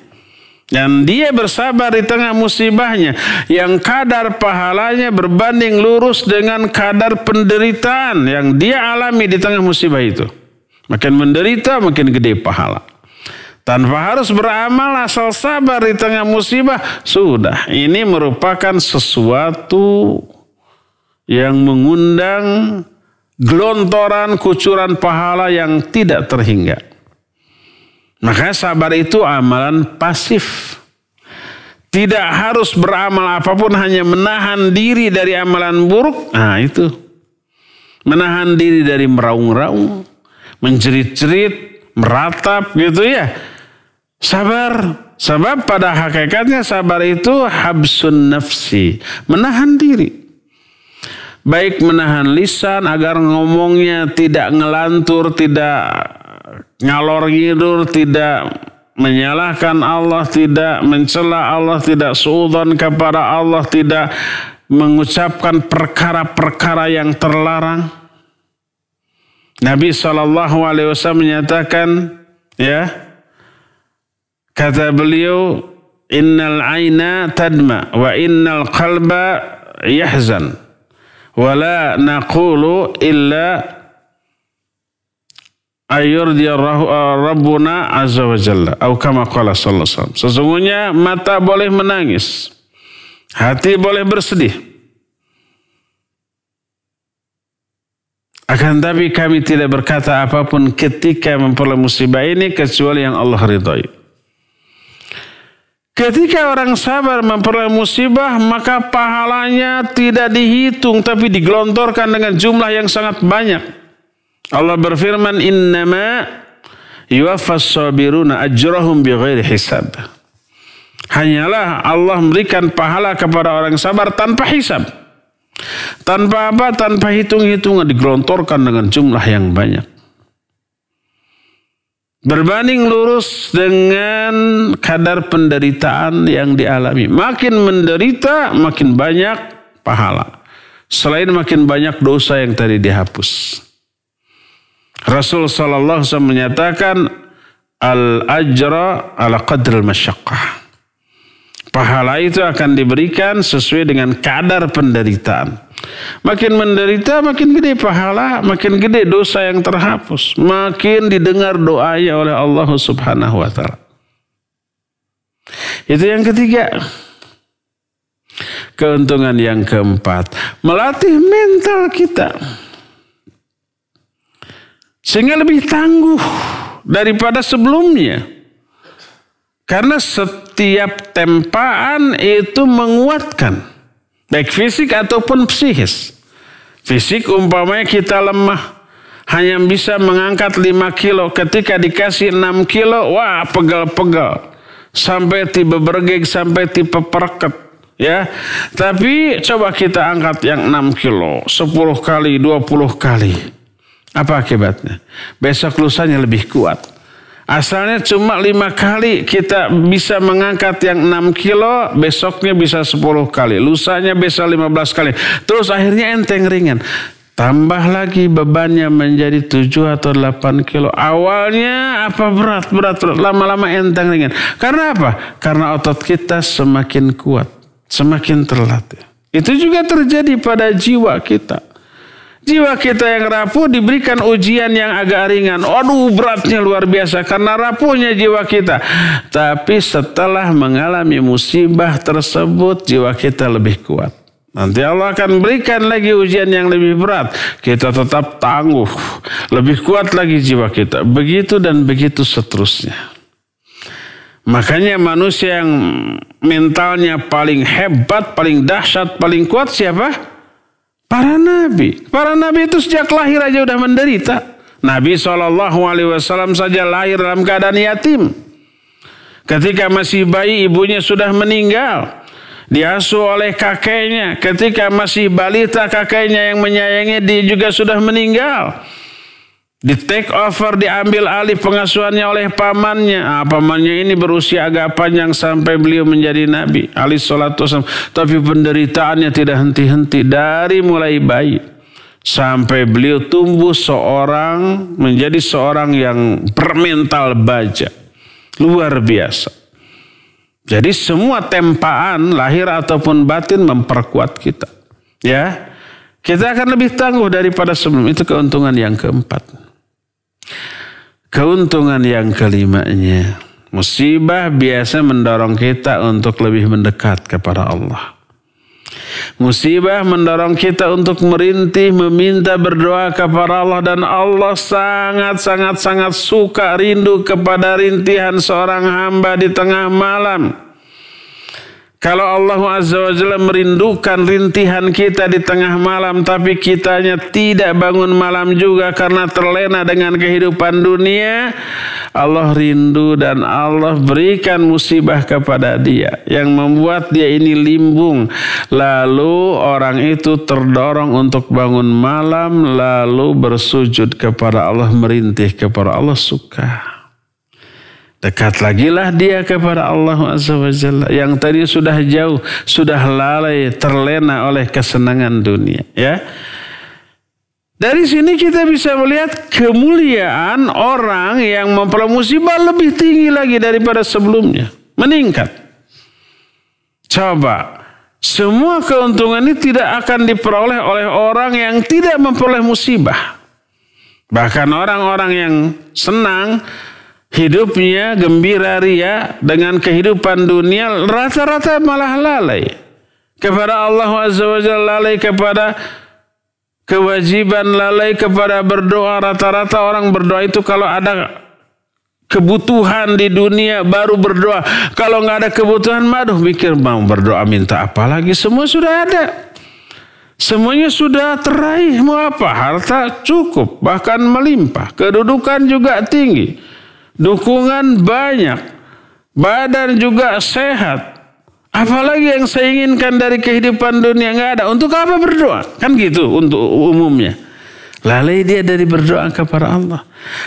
Dan dia bersabar di tengah musibahnya. Yang kadar pahalanya berbanding lurus dengan kadar penderitaan yang dia alami di tengah musibah itu. Makin menderita makin gede pahala. Tanpa harus beramal asal sabar di tengah musibah. Sudah, ini merupakan sesuatu yang mengundang gelontoran kucuran pahala yang tidak terhingga. Maka sabar itu amalan pasif. Tidak harus beramal apapun hanya menahan diri dari amalan buruk. Nah itu. Menahan diri dari meraung-raung. Menjerit-jerit. Meratap gitu ya. Sabar. Sebab pada hakikatnya sabar itu habsun nafsi. Menahan diri baik menahan lisan agar ngomongnya tidak ngelantur, tidak ngalor ngidur, tidak menyalahkan Allah, tidak mencela Allah, tidak suudan kepada Allah, tidak mengucapkan perkara-perkara yang terlarang. Nabi Shallallahu menyatakan, ya, kata beliau, Innal aina tadma wa innal qalba yahzan wala naqulu illa ayurdiyarrahu rabbuna azza wa jalla atau kama qala sallallahu alaihi wasallam sesungguhnya mata boleh menangis hati boleh bersedih akan tapi kami tidak berkata apapun ketika memperoleh musibah ini kecuali yang Allah ridhai Ketika orang sabar memperoleh musibah, maka pahalanya tidak dihitung tapi digelontorkan dengan jumlah yang sangat banyak. Allah berfirman, "Innama yuafas sabiruna ajrahum bighairi hisab." Hanyalah Allah memberikan pahala kepada orang sabar tanpa hisab. Tanpa apa? Tanpa hitung-hitungan digelontorkan dengan jumlah yang banyak. Berbanding lurus dengan kadar penderitaan yang dialami. Makin menderita, makin banyak pahala. Selain makin banyak dosa yang tadi dihapus. Rasul Sallallahu SAW menyatakan, Al-ajra ala qadril masyakkah. Pahala itu akan diberikan sesuai dengan kadar penderitaan. Makin menderita, makin gede pahala, makin gede dosa yang terhapus. Makin didengar doanya oleh Allah subhanahu wa ta'ala. Itu yang ketiga. Keuntungan yang keempat. Melatih mental kita. Sehingga lebih tangguh daripada sebelumnya. Karena setiap tempaan itu menguatkan. Baik fisik ataupun psikis. Fisik umpamanya kita lemah. Hanya bisa mengangkat 5 kilo. Ketika dikasih 6 kilo, wah pegal-pegal. Sampai tiba bergeg, sampai tipe perket ya. Tapi coba kita angkat yang 6 kilo, 10 kali, 20 kali. Apa akibatnya? Besok lusanya lebih kuat. Asalnya cuma lima kali kita bisa mengangkat yang enam kilo, besoknya bisa sepuluh kali, lusanya bisa lima belas kali. Terus akhirnya enteng ringan. Tambah lagi bebannya menjadi tujuh atau delapan kilo. Awalnya apa berat, berat, berat. Lama-lama enteng ringan. Karena apa? Karena otot kita semakin kuat, semakin terlatih. Itu juga terjadi pada jiwa kita. Jiwa kita yang rapuh diberikan ujian yang agak ringan. Aduh beratnya luar biasa karena rapuhnya jiwa kita. Tapi setelah mengalami musibah tersebut jiwa kita lebih kuat. Nanti Allah akan berikan lagi ujian yang lebih berat. Kita tetap tangguh. Lebih kuat lagi jiwa kita. Begitu dan begitu seterusnya. Makanya manusia yang mentalnya paling hebat, paling dahsyat, paling kuat siapa? Siapa? Para nabi. Para nabi itu sejak lahir aja udah menderita. Nabi wasallam saja lahir dalam keadaan yatim. Ketika masih bayi ibunya sudah meninggal. Diasuh oleh kakeknya. Ketika masih balita kakeknya yang menyayangi dia juga sudah meninggal. Di take over diambil alih pengasuhannya oleh pamannya. nah, pamannya ini berusia agak panjang sampai beliau menjadi nabi. Ali salatu wassalam. Tapi penderitaannya tidak henti-henti dari mulai bayi. Sampai beliau tumbuh seorang menjadi seorang yang permental baja. Luar biasa. Jadi semua tempaan lahir ataupun batin memperkuat kita. Ya. Kita akan lebih tangguh daripada sebelum itu keuntungan yang keempat. Keuntungan yang kelimanya. Musibah biasa mendorong kita untuk lebih mendekat kepada Allah. Musibah mendorong kita untuk merintih, meminta berdoa kepada Allah dan Allah sangat-sangat sangat suka rindu kepada rintihan seorang hamba di tengah malam. Kalau Allah Azza wa Jalla merindukan rintihan kita di tengah malam tapi kitanya tidak bangun malam juga karena terlena dengan kehidupan dunia, Allah rindu dan Allah berikan musibah kepada dia yang membuat dia ini limbung. Lalu orang itu terdorong untuk bangun malam lalu bersujud kepada Allah merintih kepada Allah suka. Dekat lagi lah dia kepada Allah Azza wa Jalla. Yang tadi sudah jauh, sudah lalai, terlena oleh kesenangan dunia. Ya. Dari sini kita bisa melihat kemuliaan orang yang memperoleh lebih tinggi lagi daripada sebelumnya. Meningkat. Coba. Semua keuntungan ini tidak akan diperoleh oleh orang yang tidak memperoleh musibah. Bahkan orang-orang yang senang hidupnya gembira ria dengan kehidupan dunia rata-rata malah lalai kepada Allah Azza wa lalai kepada kewajiban lalai kepada berdoa rata-rata orang berdoa itu kalau ada kebutuhan di dunia baru berdoa kalau nggak ada kebutuhan madu mikir mau berdoa minta apa lagi semua sudah ada Semuanya sudah teraih, mau apa? Harta cukup, bahkan melimpah. Kedudukan juga tinggi dukungan banyak, badan juga sehat. Apalagi yang saya inginkan dari kehidupan dunia nggak ada. Untuk apa berdoa? Kan gitu untuk umumnya. Lalai dia dari berdoa kepada Allah.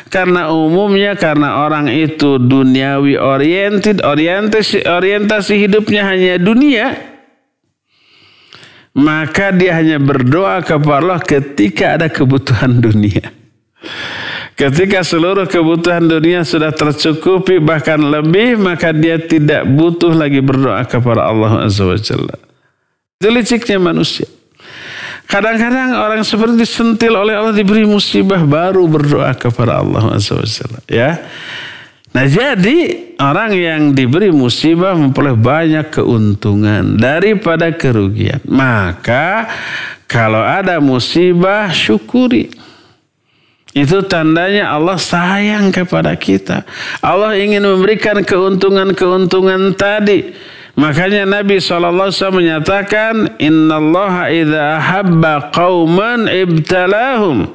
Karena umumnya karena orang itu duniawi oriented, orientasi, orientasi hidupnya hanya dunia. Maka dia hanya berdoa kepada Allah ketika ada kebutuhan dunia. Ketika seluruh kebutuhan dunia sudah tercukupi bahkan lebih maka dia tidak butuh lagi berdoa kepada Allah Azza wa Jalla. Itu liciknya manusia. Kadang-kadang orang seperti disentil oleh Allah diberi musibah baru berdoa kepada Allah Azza wa Jalla. Ya. Nah jadi orang yang diberi musibah memperoleh banyak keuntungan daripada kerugian. Maka kalau ada musibah syukuri. Itu tandanya Allah sayang kepada kita. Allah ingin memberikan keuntungan-keuntungan tadi. Makanya Nabi SAW menyatakan, Inna Allah idha habba qawman ibtalahum.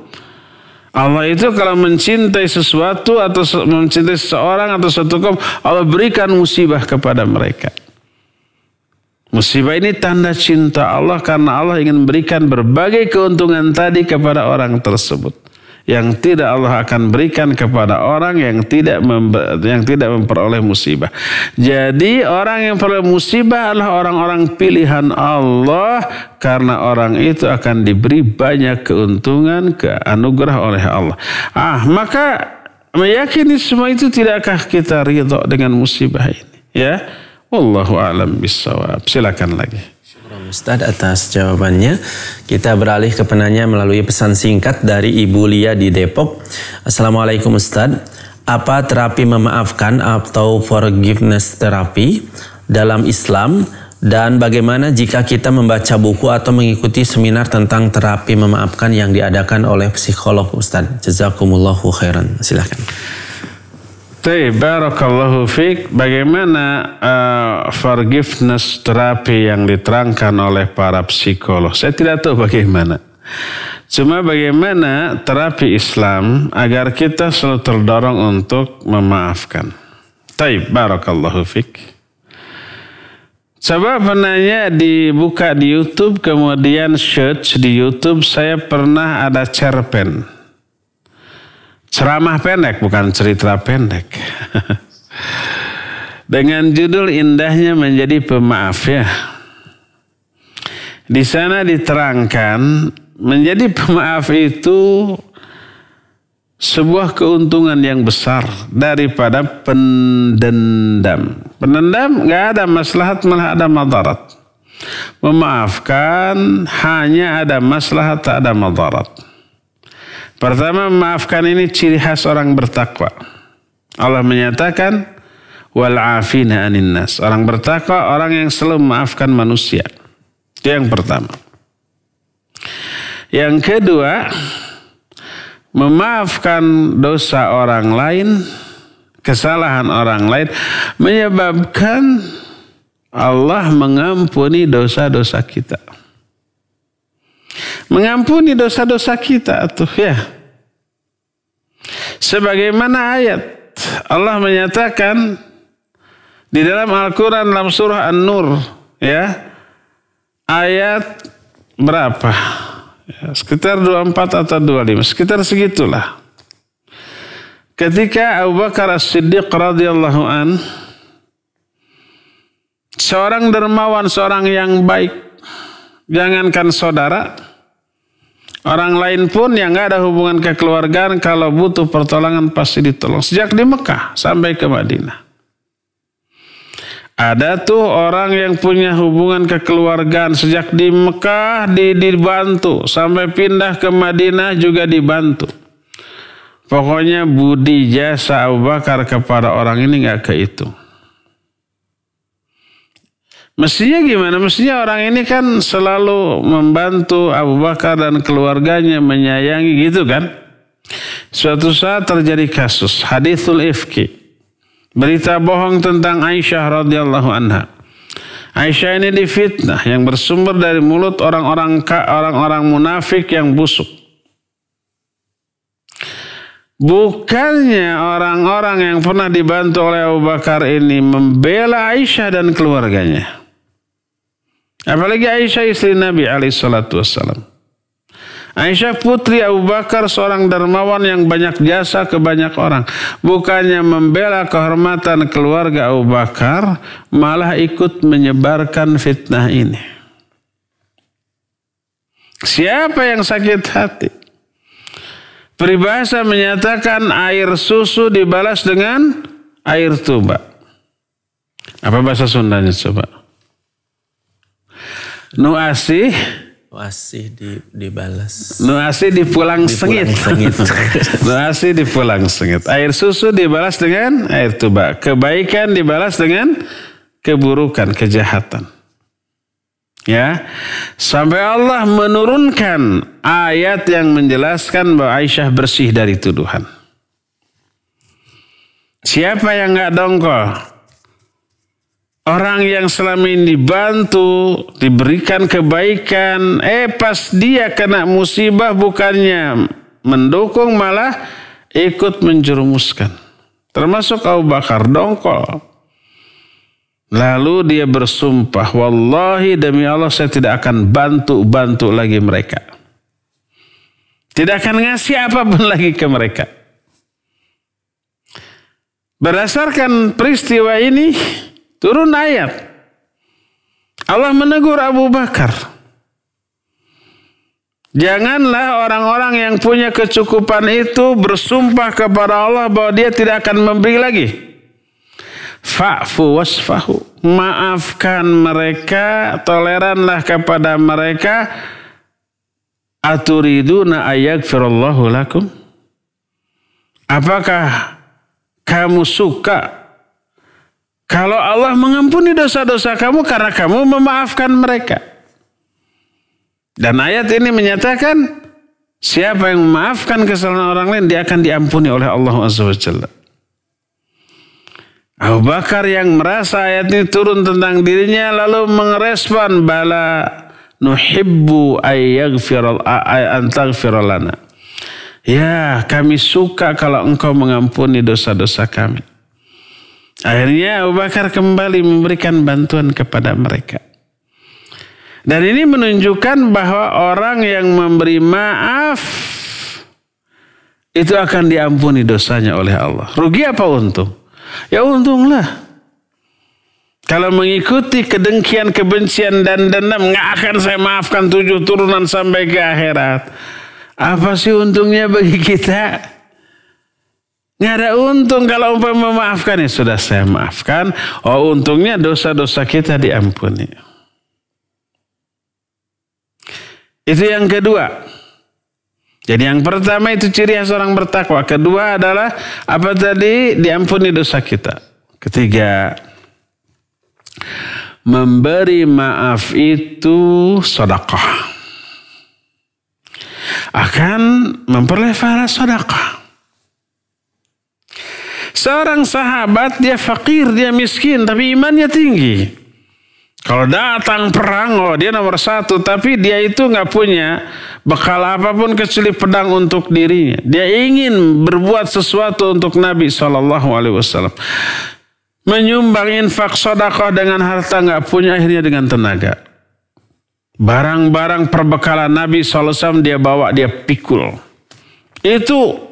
Allah itu kalau mencintai sesuatu atau mencintai seseorang atau suatu kaum, Allah berikan musibah kepada mereka. Musibah ini tanda cinta Allah karena Allah ingin memberikan berbagai keuntungan tadi kepada orang tersebut yang tidak Allah akan berikan kepada orang yang tidak yang tidak memperoleh musibah. Jadi orang yang peroleh musibah adalah orang-orang pilihan Allah karena orang itu akan diberi banyak keuntungan, anugerah oleh Allah. Ah, maka meyakini semua itu tidakkah kita ridho dengan musibah ini? Ya. Wallahu alam bisawab. Silakan lagi. Ustadz atas jawabannya. Kita beralih ke penanya melalui pesan singkat dari Ibu Lia di Depok. Assalamualaikum Ustadz. Apa terapi memaafkan atau forgiveness terapi dalam Islam dan bagaimana jika kita membaca buku atau mengikuti seminar tentang terapi memaafkan yang diadakan oleh psikolog Ustadz? Jazakumullahu khairan. Silahkan. Tapi barakallahu fiq, bagaimana uh, forgiveness terapi yang diterangkan oleh para psikolog? Saya tidak tahu bagaimana. Cuma bagaimana terapi Islam agar kita selalu terdorong untuk memaafkan. Taib barakallahu fiq. Coba penanya dibuka di YouTube kemudian search di YouTube saya pernah ada cerpen. Ceramah pendek bukan cerita pendek. Dengan judul indahnya menjadi pemaaf ya. Di sana diterangkan menjadi pemaaf itu sebuah keuntungan yang besar daripada pendendam. Pendendam nggak ada maslahat malah ada madarat. Memaafkan hanya ada maslahat tak ada madarat. Pertama memaafkan ini ciri khas orang bertakwa. Allah menyatakan wal afina anin nas. Orang bertakwa orang yang selalu memaafkan manusia. Itu yang pertama. Yang kedua, memaafkan dosa orang lain, kesalahan orang lain menyebabkan Allah mengampuni dosa-dosa kita. Mengampuni dosa-dosa kita tuh ya. Sebagaimana ayat Allah menyatakan di dalam Al-Qur'an dalam surah An-Nur ya. Ayat berapa? Ya, sekitar 24 atau 25, sekitar segitulah. Ketika Abu Bakar As-Siddiq radhiyallahu an seorang dermawan, seorang yang baik, jangankan saudara, Orang lain pun yang nggak ada hubungan kekeluargaan kalau butuh pertolongan pasti ditolong. Sejak di Mekah sampai ke Madinah. Ada tuh orang yang punya hubungan kekeluargaan sejak di Mekah di, dibantu sampai pindah ke Madinah juga dibantu. Pokoknya budi jasa Abu Bakar kepada orang ini nggak kehitung. Mestinya gimana? Mestinya orang ini kan selalu membantu Abu Bakar dan keluarganya menyayangi gitu kan? Suatu saat terjadi kasus hadithul ifki. Berita bohong tentang Aisyah radhiyallahu anha. Aisyah ini difitnah yang bersumber dari mulut orang-orang orang-orang munafik yang busuk. Bukannya orang-orang yang pernah dibantu oleh Abu Bakar ini membela Aisyah dan keluarganya. Apalagi Aisyah istri Nabi alaihissalatu wassalam. Aisyah putri Abu Bakar seorang dermawan yang banyak jasa ke banyak orang. Bukannya membela kehormatan keluarga Abu Bakar, malah ikut menyebarkan fitnah ini. Siapa yang sakit hati? Peribahasa menyatakan air susu dibalas dengan air tuba. Apa bahasa Sundanya coba? nuasih asih di dibalas asih dipulang, sengit, sengit. dipulang sengit air susu dibalas dengan air tuba kebaikan dibalas dengan keburukan kejahatan ya sampai Allah menurunkan ayat yang menjelaskan bahwa Aisyah bersih dari tuduhan siapa yang nggak dongkol Orang yang selama ini dibantu, diberikan kebaikan, eh pas dia kena musibah bukannya mendukung malah ikut menjerumuskan. Termasuk Abu Bakar dongkol. Lalu dia bersumpah, wallahi demi Allah saya tidak akan bantu-bantu lagi mereka. Tidak akan ngasih apapun lagi ke mereka. Berdasarkan peristiwa ini, Turun ayat. Allah menegur Abu Bakar. Janganlah orang-orang yang punya kecukupan itu bersumpah kepada Allah bahwa dia tidak akan memberi lagi. Fa'fu wasfahu. Maafkan mereka, toleranlah kepada mereka. Aturiduna ayagfirullahu lakum. Apakah kamu suka kalau Allah mengampuni dosa-dosa kamu karena kamu memaafkan mereka. Dan ayat ini menyatakan siapa yang memaafkan kesalahan orang lain dia akan diampuni oleh Allah SWT. Abu Bakar yang merasa ayat ini turun tentang dirinya lalu merespon bala nuhibbu ayyaghfiral Ya, kami suka kalau engkau mengampuni dosa-dosa kami. Akhirnya Abu Bakar kembali memberikan bantuan kepada mereka. Dan ini menunjukkan bahwa orang yang memberi maaf itu akan diampuni dosanya oleh Allah. Rugi apa untung? Ya untunglah. Kalau mengikuti kedengkian, kebencian dan dendam, nggak akan saya maafkan tujuh turunan sampai ke akhirat. Apa sih untungnya bagi kita? Nggak ada untung kalau umpama memaafkan ya sudah saya maafkan. Oh untungnya dosa-dosa kita diampuni. Itu yang kedua. Jadi yang pertama itu ciri khas orang bertakwa. Kedua adalah apa tadi diampuni dosa kita. Ketiga, memberi maaf itu sodakah Akan memperoleh sodakah Seorang sahabat dia fakir, dia miskin, tapi imannya tinggi. Kalau datang perang, oh dia nomor satu, tapi dia itu nggak punya bekal apapun kecuali pedang untuk dirinya. Dia ingin berbuat sesuatu untuk Nabi Shallallahu Alaihi Wasallam. Menyumbang infak sodakoh dengan harta nggak punya, akhirnya dengan tenaga. Barang-barang perbekalan Nabi SAW dia bawa, dia pikul. Itu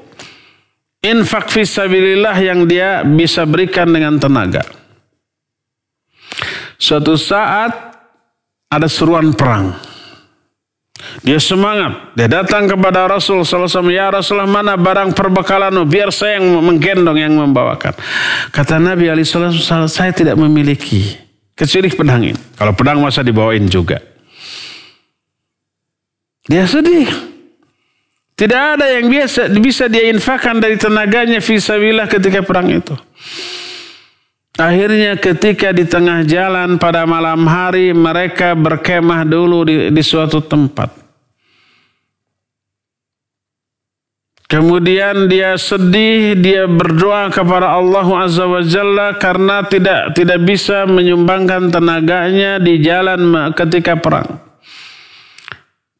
infak fisabilillah yang dia bisa berikan dengan tenaga. Suatu saat ada seruan perang. Dia semangat. Dia datang kepada Rasul SAW. Ya Rasulullah mana barang perbekalan. Biar saya yang menggendong, yang membawakan. Kata Nabi SAW, saya tidak memiliki. Kecuali pedang ini. Kalau pedang masa dibawain juga. Dia sedih. Tidak ada yang biasa bisa dia infakan dari tenaganya fisabilillah ketika perang itu. Akhirnya ketika di tengah jalan pada malam hari mereka berkemah dulu di, di suatu tempat. Kemudian dia sedih, dia berdoa kepada Allah Azza wa Jalla karena tidak tidak bisa menyumbangkan tenaganya di jalan ketika perang.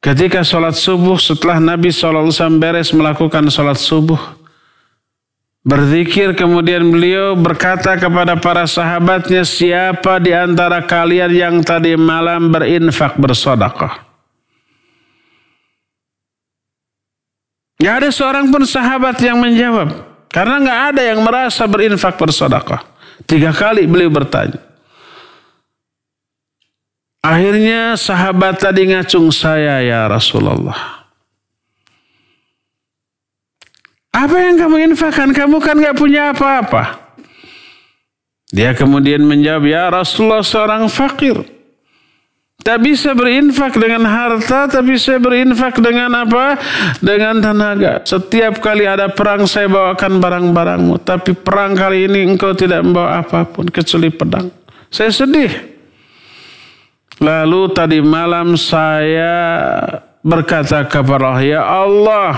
Ketika sholat subuh setelah Nabi SAW beres melakukan sholat subuh. Berzikir kemudian beliau berkata kepada para sahabatnya siapa di antara kalian yang tadi malam berinfak bersodakah. Gak ada seorang pun sahabat yang menjawab. Karena gak ada yang merasa berinfak bersodakah. Tiga kali beliau bertanya. Akhirnya sahabat tadi ngacung saya ya Rasulullah. Apa yang kamu infakkan? Kamu kan nggak punya apa-apa. Dia kemudian menjawab, ya Rasulullah seorang fakir. Tak bisa berinfak dengan harta, tapi saya berinfak dengan apa? Dengan tenaga. Setiap kali ada perang saya bawakan barang-barangmu. Tapi perang kali ini engkau tidak membawa apapun kecuali pedang. Saya sedih. Lalu tadi malam saya berkata kepada Allah, Ya Allah,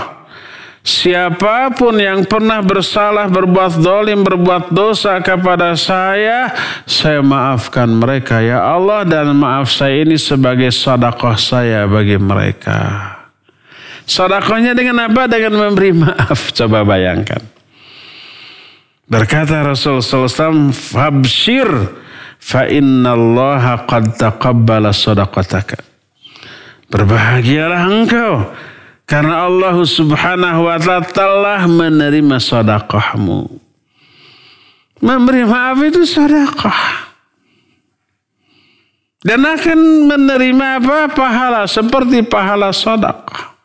Siapapun yang pernah bersalah, berbuat dolim, berbuat dosa kepada saya, saya maafkan mereka ya Allah dan maaf saya ini sebagai sadaqah saya bagi mereka. Sadaqahnya dengan apa? Dengan memberi maaf. Coba bayangkan. Berkata Rasulullah SAW, Fabsir fa inna allaha qad taqabbala sadaqataka. Berbahagialah engkau karena Allah Subhanahu wa taala telah menerima sedekahmu. Memberi maaf itu sedekah. Dan akan menerima apa? Pahala seperti pahala sedekah.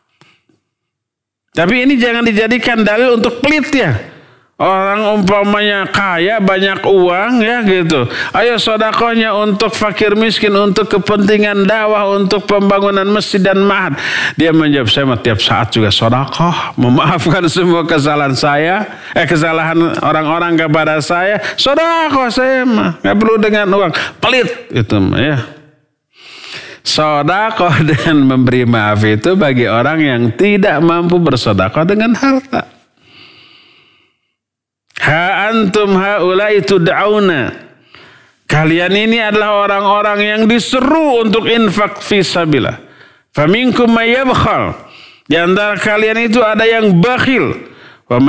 Tapi ini jangan dijadikan dalil untuk pelit ya. Orang umpamanya kaya banyak uang ya gitu. Ayo sodakohnya untuk fakir miskin, untuk kepentingan dakwah, untuk pembangunan masjid dan mahat. Dia menjawab saya setiap saat juga sodakoh, memaafkan semua kesalahan saya, eh kesalahan orang-orang kepada saya. Sodakoh saya mah nggak perlu dengan uang, pelit gitu, mah ya. Sodakoh dengan memberi maaf itu bagi orang yang tidak mampu bersodakoh dengan harta antum haulai tud'auna. Kalian ini adalah orang-orang yang diseru untuk infak fisabilah. Faminkum mayyabkhal. Di antara kalian itu ada yang bakhil. Wa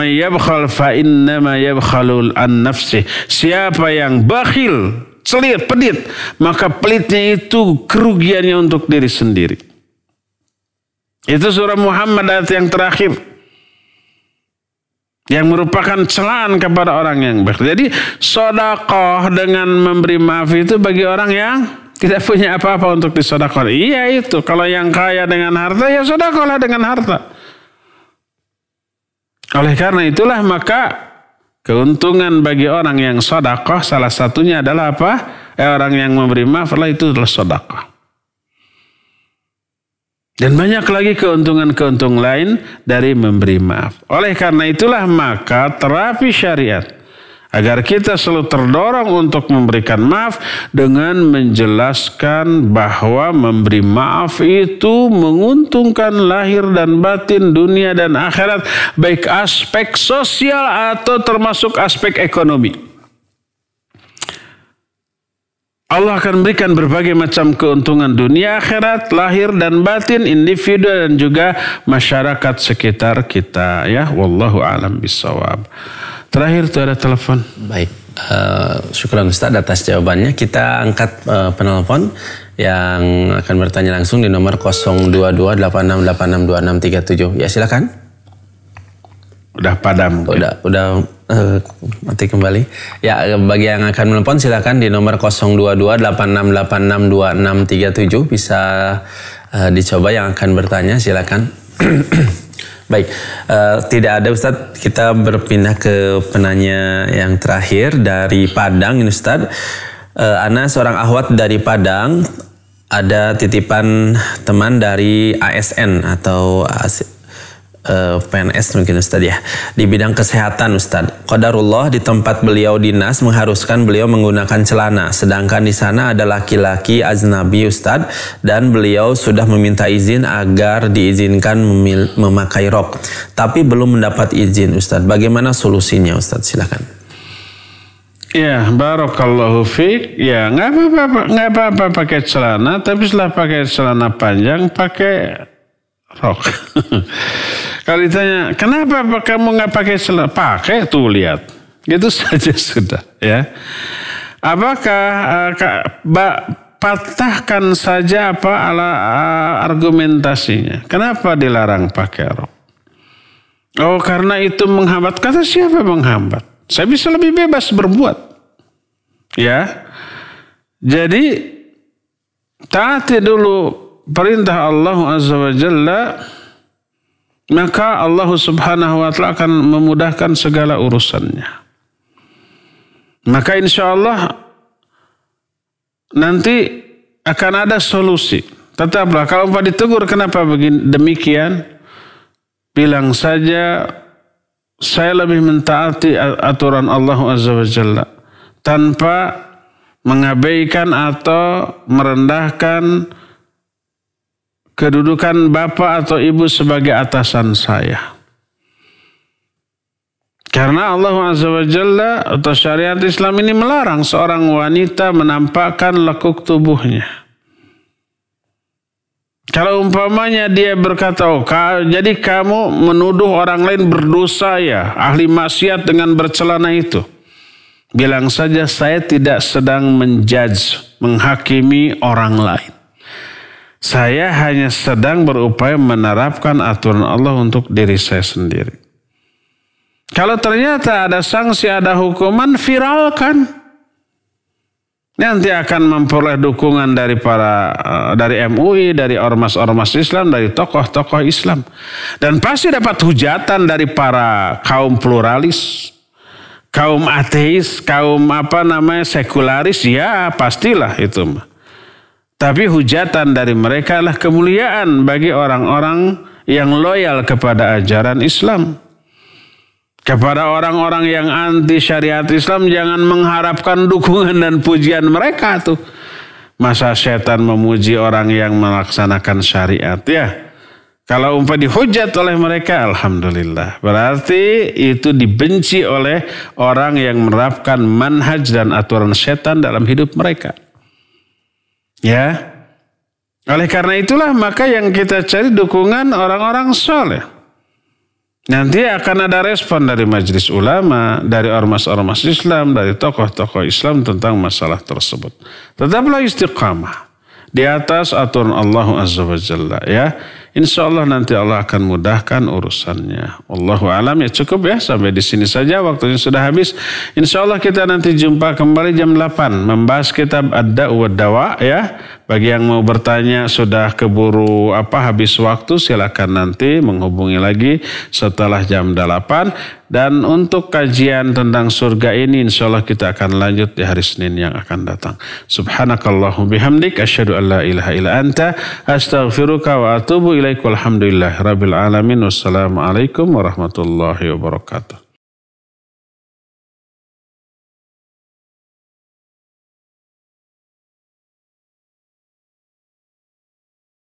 fa inna yabkhalul an nafsi. Siapa yang bakhil, celir, pedit, maka pelitnya itu kerugiannya untuk diri sendiri. Itu surah Muhammad ayat yang terakhir yang merupakan celahan kepada orang yang bakir. Jadi sodakoh dengan memberi maaf itu bagi orang yang tidak punya apa-apa untuk disodakoh. Iya itu. Kalau yang kaya dengan harta ya sodakohlah dengan harta. Oleh karena itulah maka keuntungan bagi orang yang sodakoh salah satunya adalah apa? Eh, orang yang memberi maaf adalah itu adalah sodakoh. Dan banyak lagi keuntungan-keuntungan lain dari memberi maaf. Oleh karena itulah maka terapi syariat agar kita selalu terdorong untuk memberikan maaf dengan menjelaskan bahwa memberi maaf itu menguntungkan lahir dan batin dunia dan akhirat baik aspek sosial atau termasuk aspek ekonomi. Allah akan berikan berbagai macam keuntungan dunia akhirat, lahir dan batin, individu dan juga masyarakat sekitar kita ya. Wallahu alam bisawab. Terakhir itu ada telepon. Baik. Uh, syukuran Ustaz atas jawabannya. Kita angkat uh, penelpon yang akan bertanya langsung di nomor 022868626637. Ya silakan. Udah padam. Udah udah Eh, mati kembali. Ya, bagi yang akan menelpon silakan di nomor 02286862637 bisa uh, dicoba yang akan bertanya silakan Baik, uh, tidak ada Ustadz, kita berpindah ke penanya yang terakhir dari Padang ini Ustadz. Uh, Ana seorang ahwat dari Padang, ada titipan teman dari ASN atau PNS eh, mungkin Ustadz ya di bidang kesehatan Ustadz Qadarullah di tempat beliau dinas mengharuskan beliau menggunakan celana sedangkan di sana ada laki-laki aznabi Ustadz dan beliau sudah meminta izin agar diizinkan memakai rok tapi belum mendapat izin Ustadz bagaimana solusinya Ustadz silakan Ya, barokallahu fiq. Ya, nggak apa-apa, nggak apa-apa pakai celana, tapi setelah pakai celana panjang, pakai rok. Kalau ditanya, kenapa kamu nggak pakai celana? Pakai tuh lihat. Itu saja sudah ya. Apakah uh, eh, kak, patahkan saja apa ala uh, argumentasinya? Kenapa dilarang pakai rok? Oh karena itu menghambat. Kata siapa menghambat? Saya bisa lebih bebas berbuat. Ya. Jadi taati dulu perintah Allah Azza wa Jalla maka Allah Subhanahu wa taala akan memudahkan segala urusannya. Maka insya Allah nanti akan ada solusi. Tetaplah kalau Pak ditegur kenapa begini demikian, bilang saja saya lebih mentaati aturan Allah Azza wa Jalla tanpa mengabaikan atau merendahkan kedudukan bapak atau ibu sebagai atasan saya. Karena Allah Azza wa Jalla atau syariat Islam ini melarang seorang wanita menampakkan lekuk tubuhnya. Kalau umpamanya dia berkata, oh, jadi kamu menuduh orang lain berdosa ya, ahli maksiat dengan bercelana itu. Bilang saja saya tidak sedang menjudge, menghakimi orang lain. Saya hanya sedang berupaya menerapkan aturan Allah untuk diri saya sendiri. Kalau ternyata ada sanksi, ada hukuman, viralkan. Nanti akan memperoleh dukungan dari para eh, dari MUI, dari ormas-ormas Islam, dari tokoh-tokoh Islam. Dan pasti dapat hujatan dari para kaum pluralis, kaum ateis, kaum apa namanya sekularis, ya pastilah itu mah. Tapi hujatan dari mereka adalah kemuliaan bagi orang-orang yang loyal kepada ajaran Islam. Kepada orang-orang yang anti syariat Islam jangan mengharapkan dukungan dan pujian mereka tuh. Masa setan memuji orang yang melaksanakan syariat ya. Kalau umpah dihujat oleh mereka, Alhamdulillah. Berarti itu dibenci oleh orang yang menerapkan manhaj dan aturan setan dalam hidup mereka. Ya. Oleh karena itulah maka yang kita cari dukungan orang-orang soleh. Nanti akan ada respon dari majelis ulama, dari ormas-ormas Islam, dari tokoh-tokoh Islam tentang masalah tersebut. Tetaplah istiqamah di atas aturan Allah Azza wa Jalla ya. Insya Allah nanti Allah akan mudahkan urusannya. Allahu alam ya cukup ya sampai di sini saja waktunya sudah habis. Insya Allah kita nanti jumpa kembali jam 8 membahas kitab ada wa Dawa ya. Bagi yang mau bertanya sudah keburu apa habis waktu silakan nanti menghubungi lagi setelah jam 8 dan untuk kajian tentang surga ini insya Allah kita akan lanjut di hari Senin yang akan datang. Subhanakallahu bihamdik asyadu an la ilaha ila anta astaghfiruka wa atubu Wabillahi alhamdulillah rabbil alamin. Wassalamualaikum warahmatullahi wabarakatuh.